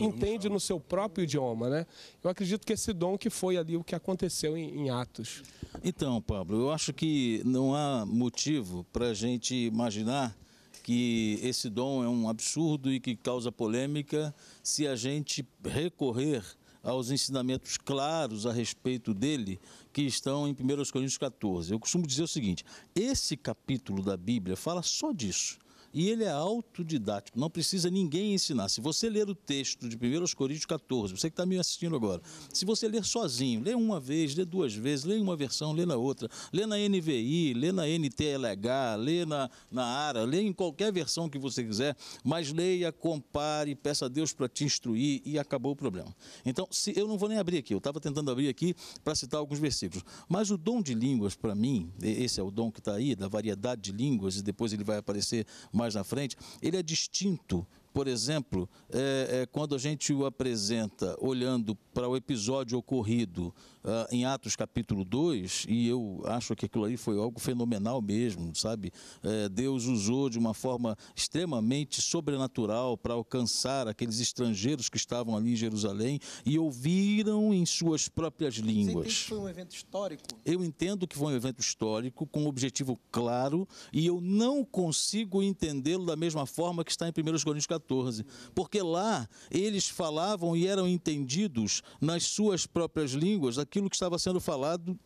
entende no seu próprio idioma, né? Eu acredito que esse dom que foi ali o que aconteceu em, em Atos. Então, Pablo, eu acho que não há motivo para a gente imaginar que esse dom é um absurdo e que causa polêmica se a gente recorrer aos ensinamentos claros a respeito dele que estão em 1 Coríntios 14. Eu costumo dizer o seguinte: esse capítulo da Bíblia fala só disso. E ele é autodidático, não precisa ninguém ensinar. Se você ler o texto de 1 Coríntios 14, você que está me assistindo agora, se você ler sozinho, lê uma vez, lê duas vezes, lê uma versão, lê na outra, lê na NVI, lê na NTLH, lê na, na ARA, lê em qualquer versão que você quiser, mas leia, compare, peça a Deus para te instruir e acabou o problema. Então, se eu não vou nem abrir aqui, eu estava tentando abrir aqui para citar alguns versículos, mas o dom de línguas, para mim, esse é o dom que está aí, da variedade de línguas, e depois ele vai aparecer mais mais na frente, ele é distinto por exemplo, é, é, quando a gente o apresenta olhando para o episódio ocorrido uh, em Atos capítulo 2, e eu acho que aquilo aí foi algo fenomenal mesmo, sabe? É, Deus usou de uma forma extremamente sobrenatural para alcançar aqueles estrangeiros que estavam ali em Jerusalém e ouviram em suas próprias línguas. Você foi um evento histórico? Eu entendo que foi um evento histórico, com um objetivo claro, e eu não consigo entendê-lo da mesma forma que está em 1 Coríntios 14, porque lá eles falavam e eram entendidos nas suas próprias línguas aquilo que estava sendo falado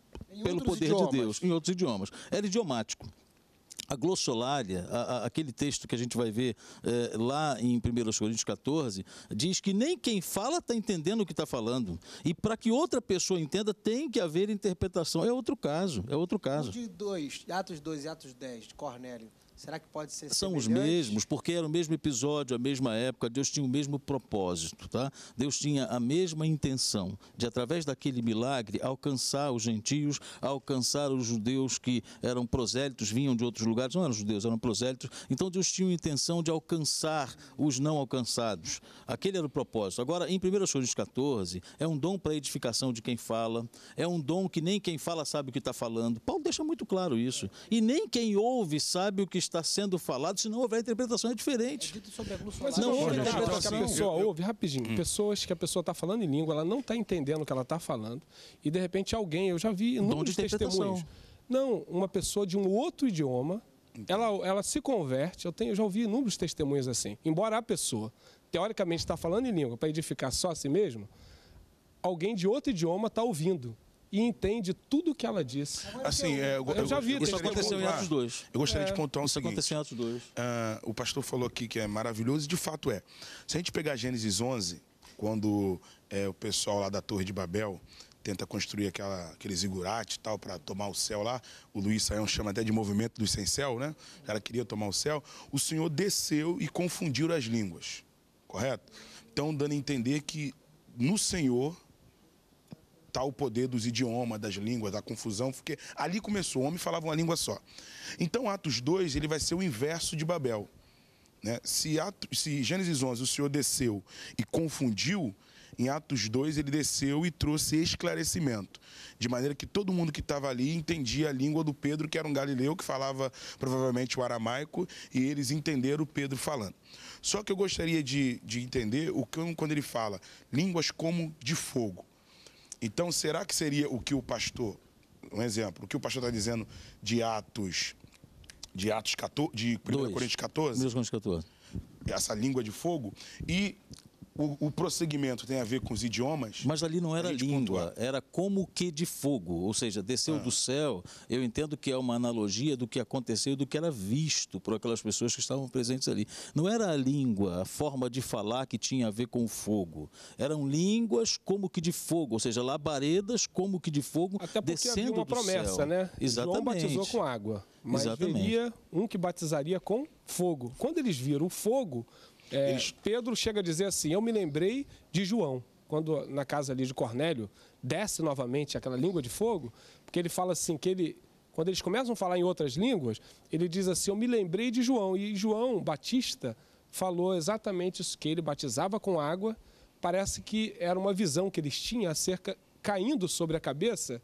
pelo poder idiomas. de Deus, em outros idiomas. Era idiomático. A glossolária, a, a, aquele texto que a gente vai ver é, lá em 1 Coríntios 14, diz que nem quem fala está entendendo o que está falando. E para que outra pessoa entenda, tem que haver interpretação. É outro caso, é outro caso. De dois, Atos 2 e Atos 10, de Cornélio. Será que pode ser São semelhante? os mesmos, porque era o mesmo episódio, a mesma época, Deus tinha o mesmo propósito, tá? Deus tinha a mesma intenção de, através daquele milagre, alcançar os gentios, alcançar os judeus que eram prosélitos, vinham de outros lugares, não eram judeus, eram prosélitos. Então Deus tinha a intenção de alcançar os não alcançados. Aquele era o propósito. Agora, em 1 Coríntios 14, é um dom para edificação de quem fala, é um dom que nem quem fala sabe o que está falando. Paulo deixa muito claro isso. E nem quem ouve sabe o que está sendo falado, se não houver interpretação, é diferente. É dito sobre a Mas não houve interpretação. Que a assim, pessoa ouve, rapidinho, hum. pessoas que a pessoa está falando em língua, ela não está entendendo o que ela está falando, e de repente alguém, eu já vi inúmeros testemunhos. Não, uma pessoa de um outro idioma, ela, ela se converte, eu, tenho, eu já ouvi inúmeros testemunhos assim. Embora a pessoa, teoricamente, está falando em língua para edificar só a si mesmo alguém de outro idioma está ouvindo e entende tudo o que ela disse. É assim, é, é eu, eu, eu, já vi. isso aconteceu em Atos 2. Eu gostaria é, de pontuar o isso seguinte. aconteceu em Atos 2. Uh, o pastor falou aqui que é maravilhoso e de fato é. Se a gente pegar Gênesis 11, quando é, o pessoal lá da Torre de Babel tenta construir aquela, aquele zigurate e tal para tomar o céu lá. O Luiz Saião chama até de movimento dos sem céu, né? Ela queria tomar o céu. O Senhor desceu e confundiu as línguas, correto? Então, dando a entender que no Senhor o poder dos idiomas, das línguas, da confusão, porque ali começou, o homem falava uma língua só. Então, Atos 2, ele vai ser o inverso de Babel. Né? Se, Atos, se Gênesis 11 o Senhor desceu e confundiu, em Atos 2 ele desceu e trouxe esclarecimento, de maneira que todo mundo que estava ali entendia a língua do Pedro, que era um galileu que falava provavelmente o aramaico, e eles entenderam o Pedro falando. Só que eu gostaria de, de entender o que quando ele fala línguas como de fogo. Então, será que seria o que o pastor, um exemplo, o que o pastor está dizendo de Atos, de Atos 14, de 1 Coríntios 14? 1 Coríntios 14. Essa língua de fogo. E o, o, prosseguimento tem a ver com os idiomas? Mas ali não era língua, era como que de fogo, ou seja, desceu ah. do céu. Eu entendo que é uma analogia do que aconteceu e do que era visto por aquelas pessoas que estavam presentes ali. Não era a língua, a forma de falar que tinha a ver com o fogo. Eram línguas como que de fogo, ou seja, labaredas como que de fogo Até porque descendo havia uma promessa, céu. né? Exatamente. João batizou com água, mas Exatamente. um que batizaria com fogo. Quando eles viram o fogo, é, Eles... Pedro chega a dizer assim: Eu me lembrei de João, quando na casa ali de Cornélio desce novamente aquela língua de fogo, porque ele fala assim que ele quando eles começam a falar em outras línguas, ele diz assim: Eu me lembrei de João. E João Batista falou exatamente isso, que ele batizava com água. Parece que era uma visão que eles tinham acerca, caindo sobre a cabeça,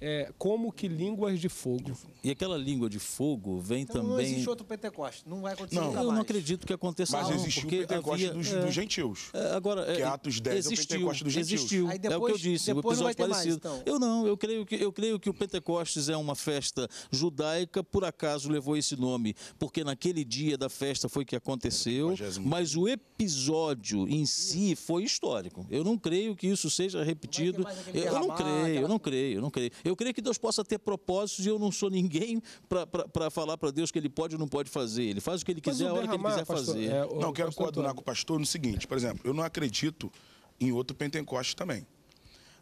é, como que línguas de fogo. E aquela língua de fogo vem então, também. Não existe outro Pentecoste, não vai acontecer não, Eu não acredito que aconteça Mas não, existe porque o Pentecoste havia, dos, é, dos gentios. É, agora, que é, Atos 10 existiu, é o Pentecoste dos gentios. Existiu, Aí depois, é o que eu disse, um episódio parecido. Mais, então. Eu não, eu creio, que, eu creio que o Pentecostes é uma festa judaica, por acaso levou esse nome, porque naquele dia da festa foi que aconteceu, mas o episódio em si foi histórico. Eu não creio que isso seja repetido. Eu não creio, eu não creio, eu não creio. Eu creio que Deus possa ter propósitos e eu não sou ninguém para falar para Deus que ele pode ou não pode fazer. Ele faz o que ele quiser, a hora que ele quiser pastor, fazer. É, o, não, quero coordenar com o pastor no seguinte, por exemplo, eu não acredito em outro Pentecoste também.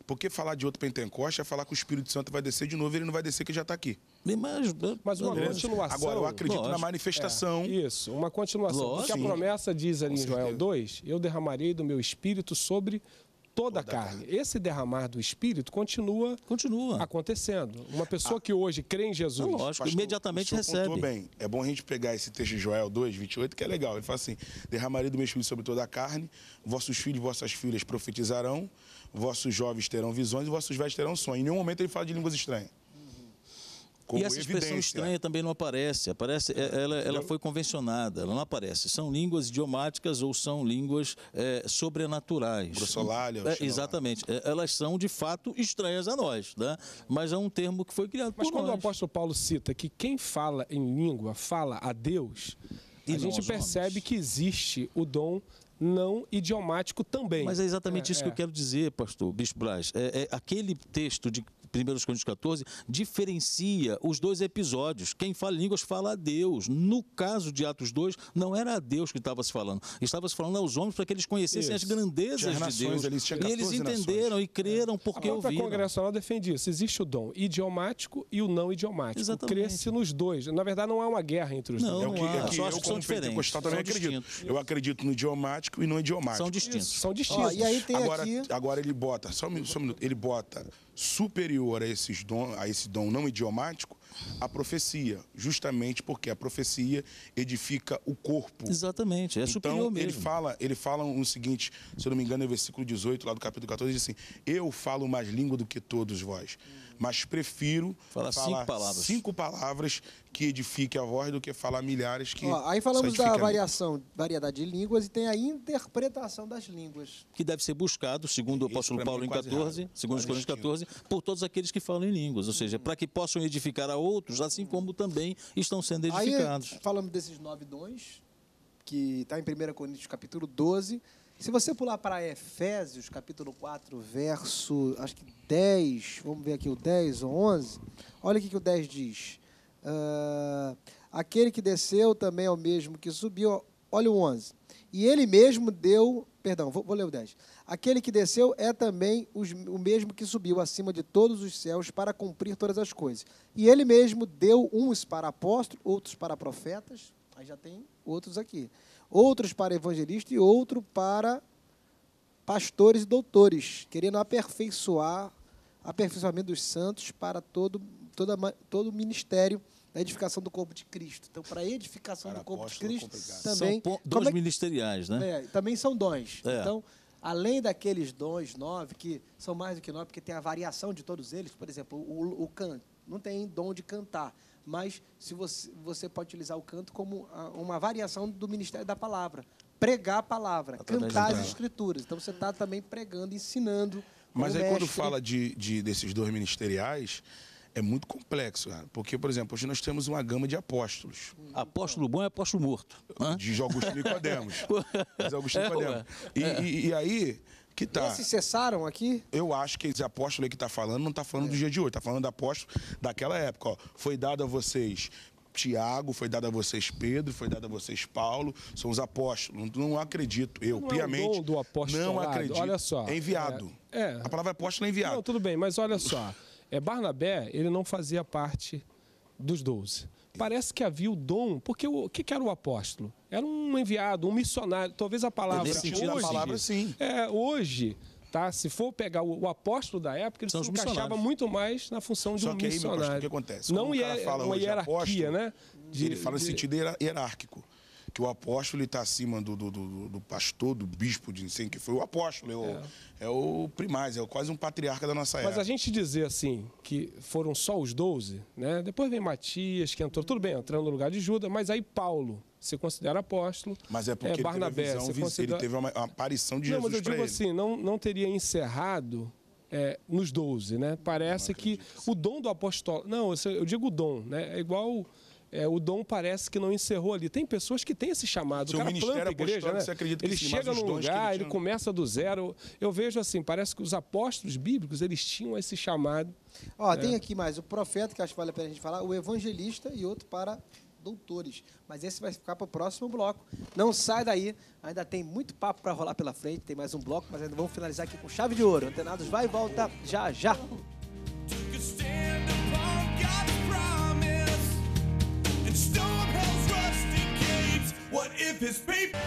Porque falar de outro Pentecoste é falar que o Espírito Santo vai descer de novo, e ele não vai descer que já está aqui. Mas, mas uma Beleza? continuação. Agora, eu acredito lógico. na manifestação. É, isso, uma continuação. Lógico. Porque a promessa diz ali em Joel 2: Eu derramarei do meu espírito sobre toda, a carne. carne. Esse derramar do Espírito continua, continua. acontecendo. Uma pessoa ah, que hoje crê em Jesus, é lógico, pastor, imediatamente recebe. bem. É bom a gente pegar esse texto de Joel 2, 28, que é legal. Ele fala assim: derramarei do meu Espírito sobre toda a carne, vossos filhos e vossas filhas profetizarão, vossos jovens terão visões e vossos velhos terão sonhos. Em nenhum momento ele fala de línguas estranhas. Como e essa evidência. expressão estranha também não aparece. aparece é, ela, ela foi convencionada, ela não aparece. São línguas idiomáticas ou são línguas é, sobrenaturais. Grossolália. É, exatamente. É, elas são, de fato, estranhas a nós, né? mas é um termo que foi criado mas por nós. Mas quando o apóstolo Paulo cita que quem fala em língua fala a Deus, e a gente percebe homens. que existe o dom não idiomático também. Mas é exatamente é, isso é. que eu é. quero dizer, pastor Bispo Braz. É, é, aquele texto de 1 Coríntios 14, diferencia os dois episódios. Quem fala línguas fala a Deus. No caso de Atos 2, não era a Deus que estava se falando. Estava se falando aos homens para que eles conhecessem Isso. as grandezas de Deus. Eles, e eles entenderam nações. e creram é. porque ouviram. A própria congregacional defendia isso. Existe o dom idiomático e o não idiomático. Exatamente. Cresce nos dois. Na verdade, não há uma guerra entre os não, dois. Não, é que, é que só eu, como diferentes. São também distintos. acredito. Eu acredito no idiomático e no idiomático. São distintos. Isso. São distintos. Ó, e aí tem agora, aqui... agora ele bota, só um, só um minuto, ele bota superior a, esses dom, a esse dom não idiomático a profecia, justamente porque a profecia edifica o corpo. Exatamente, é então, superior mesmo. Ele fala, ele fala o um seguinte, se eu não me engano, é o versículo 18 lá do capítulo 14, diz assim: "Eu falo mais língua do que todos vós" mas prefiro falar, falar cinco, palavras. cinco palavras que edifique a voz do que falar milhares que. Ó, aí falamos da variação, variedade de línguas e tem a interpretação das línguas. Que deve ser buscado, segundo o apóstolo Paulo em 14, errado. segundo os Coríntios 14, por todos aqueles que falam em línguas, ou seja, hum. para que possam edificar a outros, assim como também estão sendo edificados. Aí, falamos desses nove dons, que está em 1 Coríntios capítulo 12. Se você pular para Efésios, capítulo 4, verso, acho que 10, vamos ver aqui o 10 ou 11, olha o que o 10 diz. Uh, aquele que desceu também é o mesmo que subiu, olha o 11. E ele mesmo deu, perdão, vou, vou ler o 10. Aquele que desceu é também os, o mesmo que subiu acima de todos os céus para cumprir todas as coisas. E ele mesmo deu uns para apóstolos, outros para profetas, aí já tem outros aqui outros para evangelistas e outro para pastores e doutores, querendo aperfeiçoar aperfeiçoamento dos santos para todo toda, todo o ministério da edificação do corpo de Cristo. Então, para a edificação para do corpo de é Cristo complicado. também são dons é, ministeriais, né? É, também são dons. É. Então, além daqueles dons nove que são mais do que nove, porque tem a variação de todos eles. Por exemplo, o, o canto não tem dom de cantar, mas se você, você pode utilizar o canto como ah, uma variação do ministério da palavra. Pregar a palavra, Através cantar as então. escrituras. Então você está também pregando, ensinando. Mas aí mestre. quando fala de, de, desses dois ministeriais, é muito complexo, cara. porque, por exemplo, hoje nós temos uma gama de apóstolos. Hum. Apóstolo bom é apóstolo morto. De Augustino Nicodemos. José Augustino <laughs> Nicodemos. É, e, é. e, e aí, que tá. Esses cessaram aqui? Eu acho que esse apóstolo aí que está falando não está falando é. do dia de hoje, está falando do apóstolo daquela época. Ó. Foi dado a vocês Tiago, foi dado a vocês Pedro, foi dado a vocês Paulo, são os apóstolos. Não, não acredito, eu, não piamente. É o dom do apóstolo não acredito. Olha só. É enviado. É, é, A palavra é apóstolo é enviado. Não, tudo bem, mas olha só. É, Barnabé, ele não fazia parte dos doze. Parece que havia o dom, porque o, o que, que era o apóstolo? Era um enviado, um missionário, talvez a palavra. Nesse sentido, hoje, a palavra sim. É, hoje, tá? Se for pegar o, o apóstolo da época, ele São se encaixava muito mais na função de Só um que aí, missionário. Aí, o que acontece? Não um é uma hierarquia, apóstolo, né? De, ele fala de, sentido hierárquico que o apóstolo está acima do, do, do, do, pastor, do bispo, de sei que foi o apóstolo, é o, é. é o primaz, é quase um patriarca da nossa era. Mas a gente dizer assim, que foram só os doze, né? depois vem Matias, que entrou, tudo bem, entrando no lugar de Judas, mas aí Paulo se considera apóstolo. Mas é porque é, Barnabé, ele, teve visão, considera... ele teve uma, uma aparição de não, Jesus Não, mas eu digo assim, não, não teria encerrado é, nos 12, né? Parece que o dom do apóstolo Não, eu digo o dom, né? É igual é, o dom parece que não encerrou ali. Tem pessoas que têm esse chamado. Seu o cara ministério planta apostólico, igreja, né? você acredita que ele sim, chega num lugar, ele, ele começa do zero. Eu vejo assim, parece que os apóstolos bíblicos, eles tinham esse chamado. Ó, é. tem aqui mais o profeta, que acho que vale a pena a gente falar, o evangelista e outro para doutores. Mas esse vai ficar para o próximo bloco. Não sai daí, ainda tem muito papo para rolar pela frente, tem mais um bloco, mas ainda vamos finalizar aqui com chave de ouro. Antenados vai e volta já já. What if his people.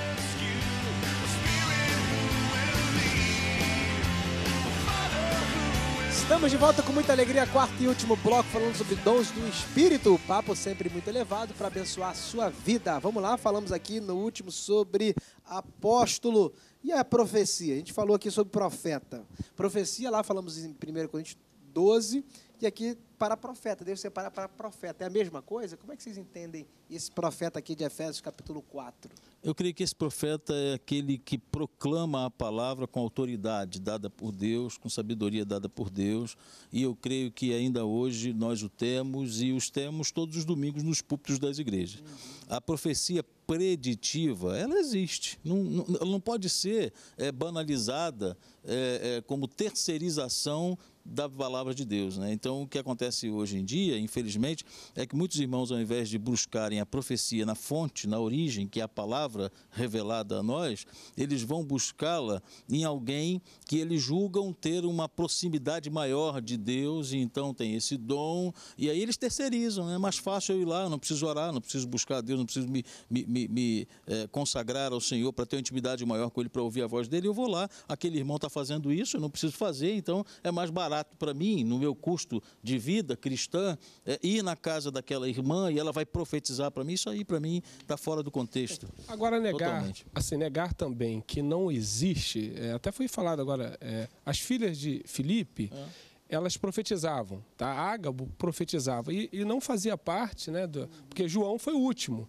Estamos de volta com muita alegria, quarto e último bloco, falando sobre dons do Espírito. Papo sempre muito elevado para abençoar a sua vida. Vamos lá, falamos aqui no último sobre apóstolo e a profecia. A gente falou aqui sobre profeta. Profecia, lá falamos em 1 Coríntios 12 e aqui para profeta, devo separar para profeta. É a mesma coisa? Como é que vocês entendem esse profeta aqui de Efésios capítulo 4? Eu creio que esse profeta é aquele que proclama a palavra com autoridade dada por Deus, com sabedoria dada por Deus, e eu creio que ainda hoje nós o temos e os temos todos os domingos nos púlpitos das igrejas. Uhum. A profecia preditiva, ela existe. Não, não, ela não pode ser é, banalizada é, é, como terceirização da palavra de Deus. Né? Então, o que acontece hoje em dia, infelizmente, é que muitos irmãos, ao invés de buscarem a profecia na fonte, na origem, que é a palavra revelada a nós, eles vão buscá-la em alguém que eles julgam ter uma proximidade maior de Deus, e então tem esse dom, e aí eles terceirizam. Né? É mais fácil eu ir lá, eu não preciso orar, não preciso buscar a Deus, não preciso me, me, me, me é, consagrar ao Senhor para ter uma intimidade maior com Ele, para ouvir a voz dele, eu vou lá, aquele irmão está fazendo isso, eu não preciso fazer, então é mais barato barato para mim, no meu custo de vida cristã, é, ir na casa daquela irmã e ela vai profetizar para mim, isso aí para mim está fora do contexto. Agora negar, Totalmente. assim, negar também que não existe, é, até foi falado agora, é, as filhas de Filipe, ah. elas profetizavam, tá? Ágabo profetizava e, e, não fazia parte, né, do, porque João foi o último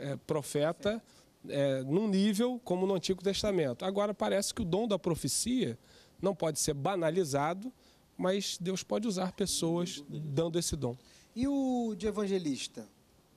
é, profeta é, num nível como no Antigo Testamento. Agora, parece que o dom da profecia não pode ser banalizado mas Deus pode usar pessoas dando esse dom. E o de evangelista?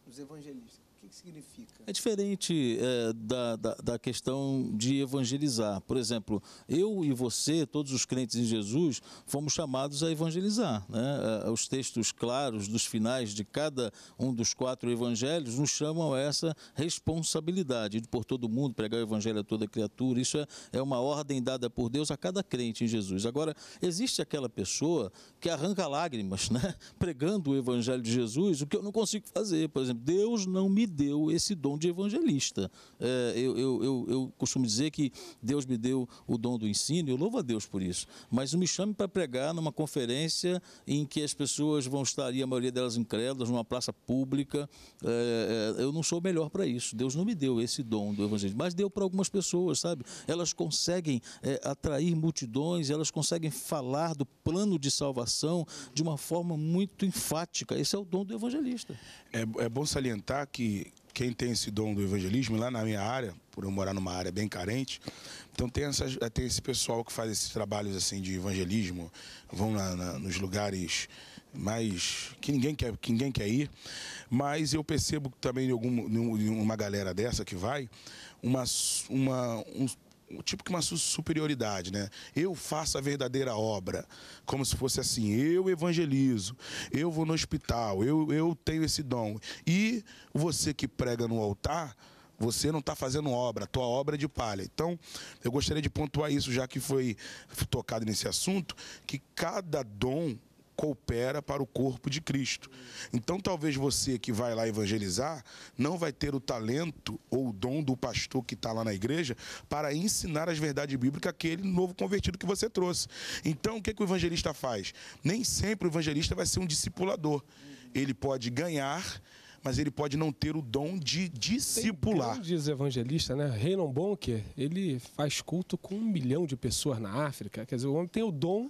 Os evangelistas que, que significa? É diferente é, da, da, da, questão de evangelizar. Por exemplo, eu e você, todos os crentes em Jesus, fomos chamados a evangelizar. Né? É, os textos claros dos finais de cada um dos quatro evangelhos nos chamam a essa responsabilidade de por todo mundo pregar o evangelho a toda criatura. Isso é, é uma ordem dada por Deus a cada crente em Jesus. Agora, existe aquela pessoa que arranca lágrimas, né? <laughs> pregando o evangelho de Jesus, o que eu não consigo fazer. Por exemplo, Deus não me deu esse dom de evangelista. É, eu, eu, eu, eu, costumo dizer que Deus me deu o dom do ensino, eu louvo a Deus por isso. Mas me chame para pregar numa conferência em que as pessoas vão estar a maioria delas incrédulas, numa praça pública. É, é eu não sou melhor para isso. Deus não me deu esse dom do evangelho, mas deu para algumas pessoas, sabe? Elas conseguem é, atrair multidões, elas conseguem falar do plano de salvação de uma forma muito enfática. Esse é o dom do evangelista. É, é bom salientar que quem tem esse dom do evangelismo, lá na minha área, por eu morar numa área bem carente, então tem, essas, eh, tem esse pessoal que faz esses trabalhos assim de evangelismo, vão na, na, nos lugares mais que ninguém quer, que ninguém quer ir, mas eu percebo também de, algum, uma galera dessa que vai, uma, uma, um, tipo que uma superioridade, né? Eu faço a verdadeira obra, como se fosse assim, eu evangelizo, eu vou no hospital, eu, eu tenho esse dom. E você que prega no altar, você não está fazendo obra, tua obra é de palha. Então, eu gostaria de pontuar isso, já que foi tocado nesse assunto, que cada dom coopera para o corpo de Cristo. Então, talvez você que vai lá evangelizar não vai ter o talento ou o dom do pastor que está lá na igreja para ensinar as verdades bíblicas àquele novo convertido que você trouxe. Então, o que, é que o evangelista faz? Nem sempre o evangelista vai ser um discipulador. Ele pode ganhar mas ele pode não ter o dom de discipular. Tem grandes evangelistas, né? Renan Bonker, ele faz culto com um milhão de pessoas na África. Quer dizer, o homem tem o dom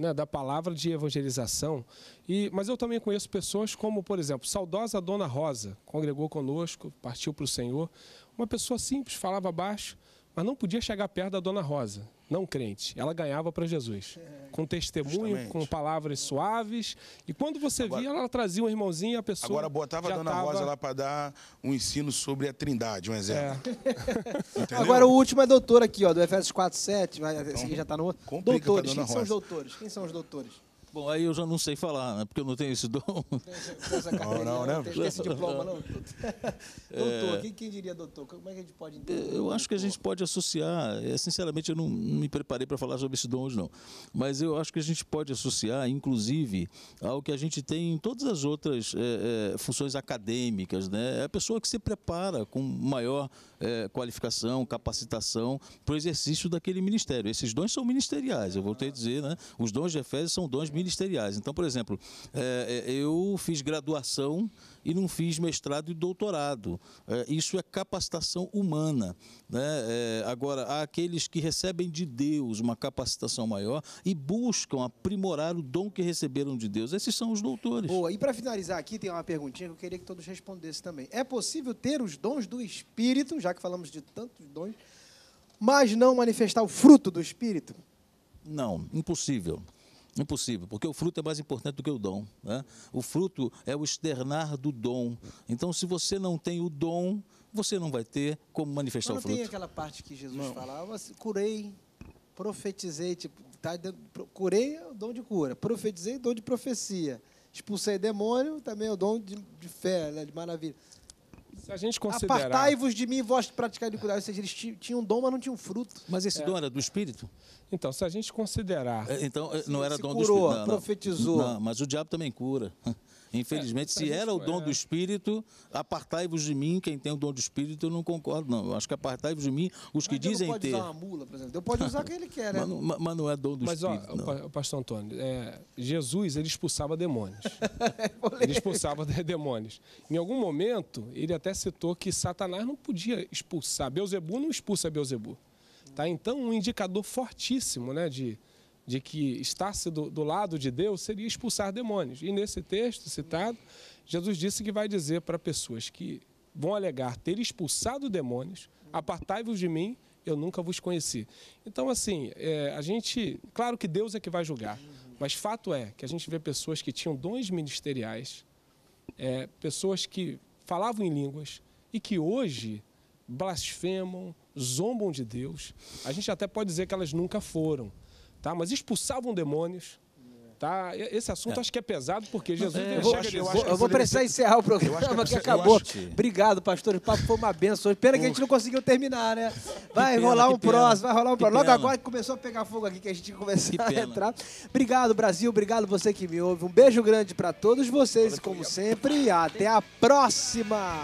né, da palavra de evangelização. E, mas eu também conheço pessoas como, por exemplo, saudosa Dona Rosa, congregou conosco, partiu para o Senhor. Uma pessoa simples, falava baixo, mas não podia chegar perto da Dona Rosa não crente. Ela ganhava para Jesus. Com testemunho, Justamente. com palavras suaves. E quando você agora, via, ela trazia um irmãozinho e a pessoa. Agora botava a dona tava... Rosa lá para dar um ensino sobre a trindade, um exemplo. É. <laughs> agora o último é doutor aqui, ó, do Efésios 4, 7, vai, então, já está no. Doutores, quem são os doutores? Quem são os doutores? Bom, aí eu já não sei falar, né? Porque eu não tenho esse dom. Não, não, né? Não tenho esse diploma, não. não. <laughs> é... Doutor, quem, diria doutor? Como é que a gente pode entender? Eu acho que a gente pode associar, é, sinceramente eu não me preparei para falar sobre esse dom hoje não, mas eu acho que a gente pode associar, inclusive, ao que a gente tem em todas as outras é, é funções acadêmicas, né? É a pessoa que se prepara com maior é, qualificação, capacitação para o exercício daquele ministério. Esses dons são ministeriais, eu voltei a dizer, né? Os dons de Efésios são dons ministeriais ministeriais. Então, por exemplo, é, é, eu fiz graduação e não fiz mestrado e doutorado. É, isso é capacitação humana. Né? É, agora, há aqueles que recebem de Deus uma capacitação maior e buscam aprimorar o dom que receberam de Deus. Esses são os doutores. Boa, e para finalizar aqui, tem uma perguntinha que eu queria que todos respondessem também. É possível ter os dons do Espírito, já que falamos de tantos dons, mas não manifestar o fruto do Espírito? Não, impossível. Impossível, porque o fruto é mais importante do que o dom. Né? O fruto é o externar do dom. Então, se você não tem o dom, você não vai ter como manifestar o fruto. Não tem aquela parte que Jesus não. falava, ah, curei, profetizei, tipo, tá curei é o dom de cura, profetizei é o dom de profecia, expulsei demônio também é o dom de, de fé, né, de maravilha. Se a gente considerar... Apartai-vos de mim, vós praticar de cuidado. Ou seja, eles tinham dom, mas não tinham fruto. Mas esse é. dom era do Espírito? Então, se a gente considerar... É, então, eh, não era dom curou, do Espírito. Não, profetizou. Não, mas o diabo também cura. Infelizmente, é, se era o dom é... do Espírito, apartai-vos de mim, quem tem o dom do Espírito, eu não concordo, não. Eu acho que apartai-vos de mim, os que dizem ter. pode usar uma mula, por exemplo. eu pode usar quem ele quer, né? Mas, não, mas não é dom do mas, Espírito, Mas, ó, pastor Antônio, é, Jesus, ele expulsava demônios. <laughs> É ele expulsava demônios. Em algum momento, ele até citou que Satanás não podia expulsar. Beuzebu não expulsa Beuzebu. Tá? Então, um indicador fortíssimo, né, de de que estar-se do, do, lado de Deus seria expulsar demônios. E nesse texto citado, Jesus disse que vai dizer para pessoas que vão alegar ter expulsado demônios, apartai-vos de mim, eu nunca vos conheci. Então, assim, é, a gente. Claro que Deus é que vai julgar, mas fato é que a gente vê pessoas que tinham dons ministeriais, é, pessoas que falavam em línguas e que hoje blasfemam, zombam de Deus. A gente até pode dizer que elas nunca foram, tá? mas expulsavam demônios. Tá? Esse assunto é. acho que é pesado, porque Jesus é, eu vou, chega Eu, vou, eu vou precisar encerrar o programa que, que, acabou. Que... Obrigado, pastor. O papo foi uma benção. Pena que a gente não conseguiu terminar, né? Vai pena, rolar um próximo, vai rolar um próximo. Logo agora que começou a pegar fogo aqui, que a gente começou a entrar. Obrigado, Brasil. Obrigado você que me ouve. Um beijo grande para todos vocês, como sempre. E até a próxima!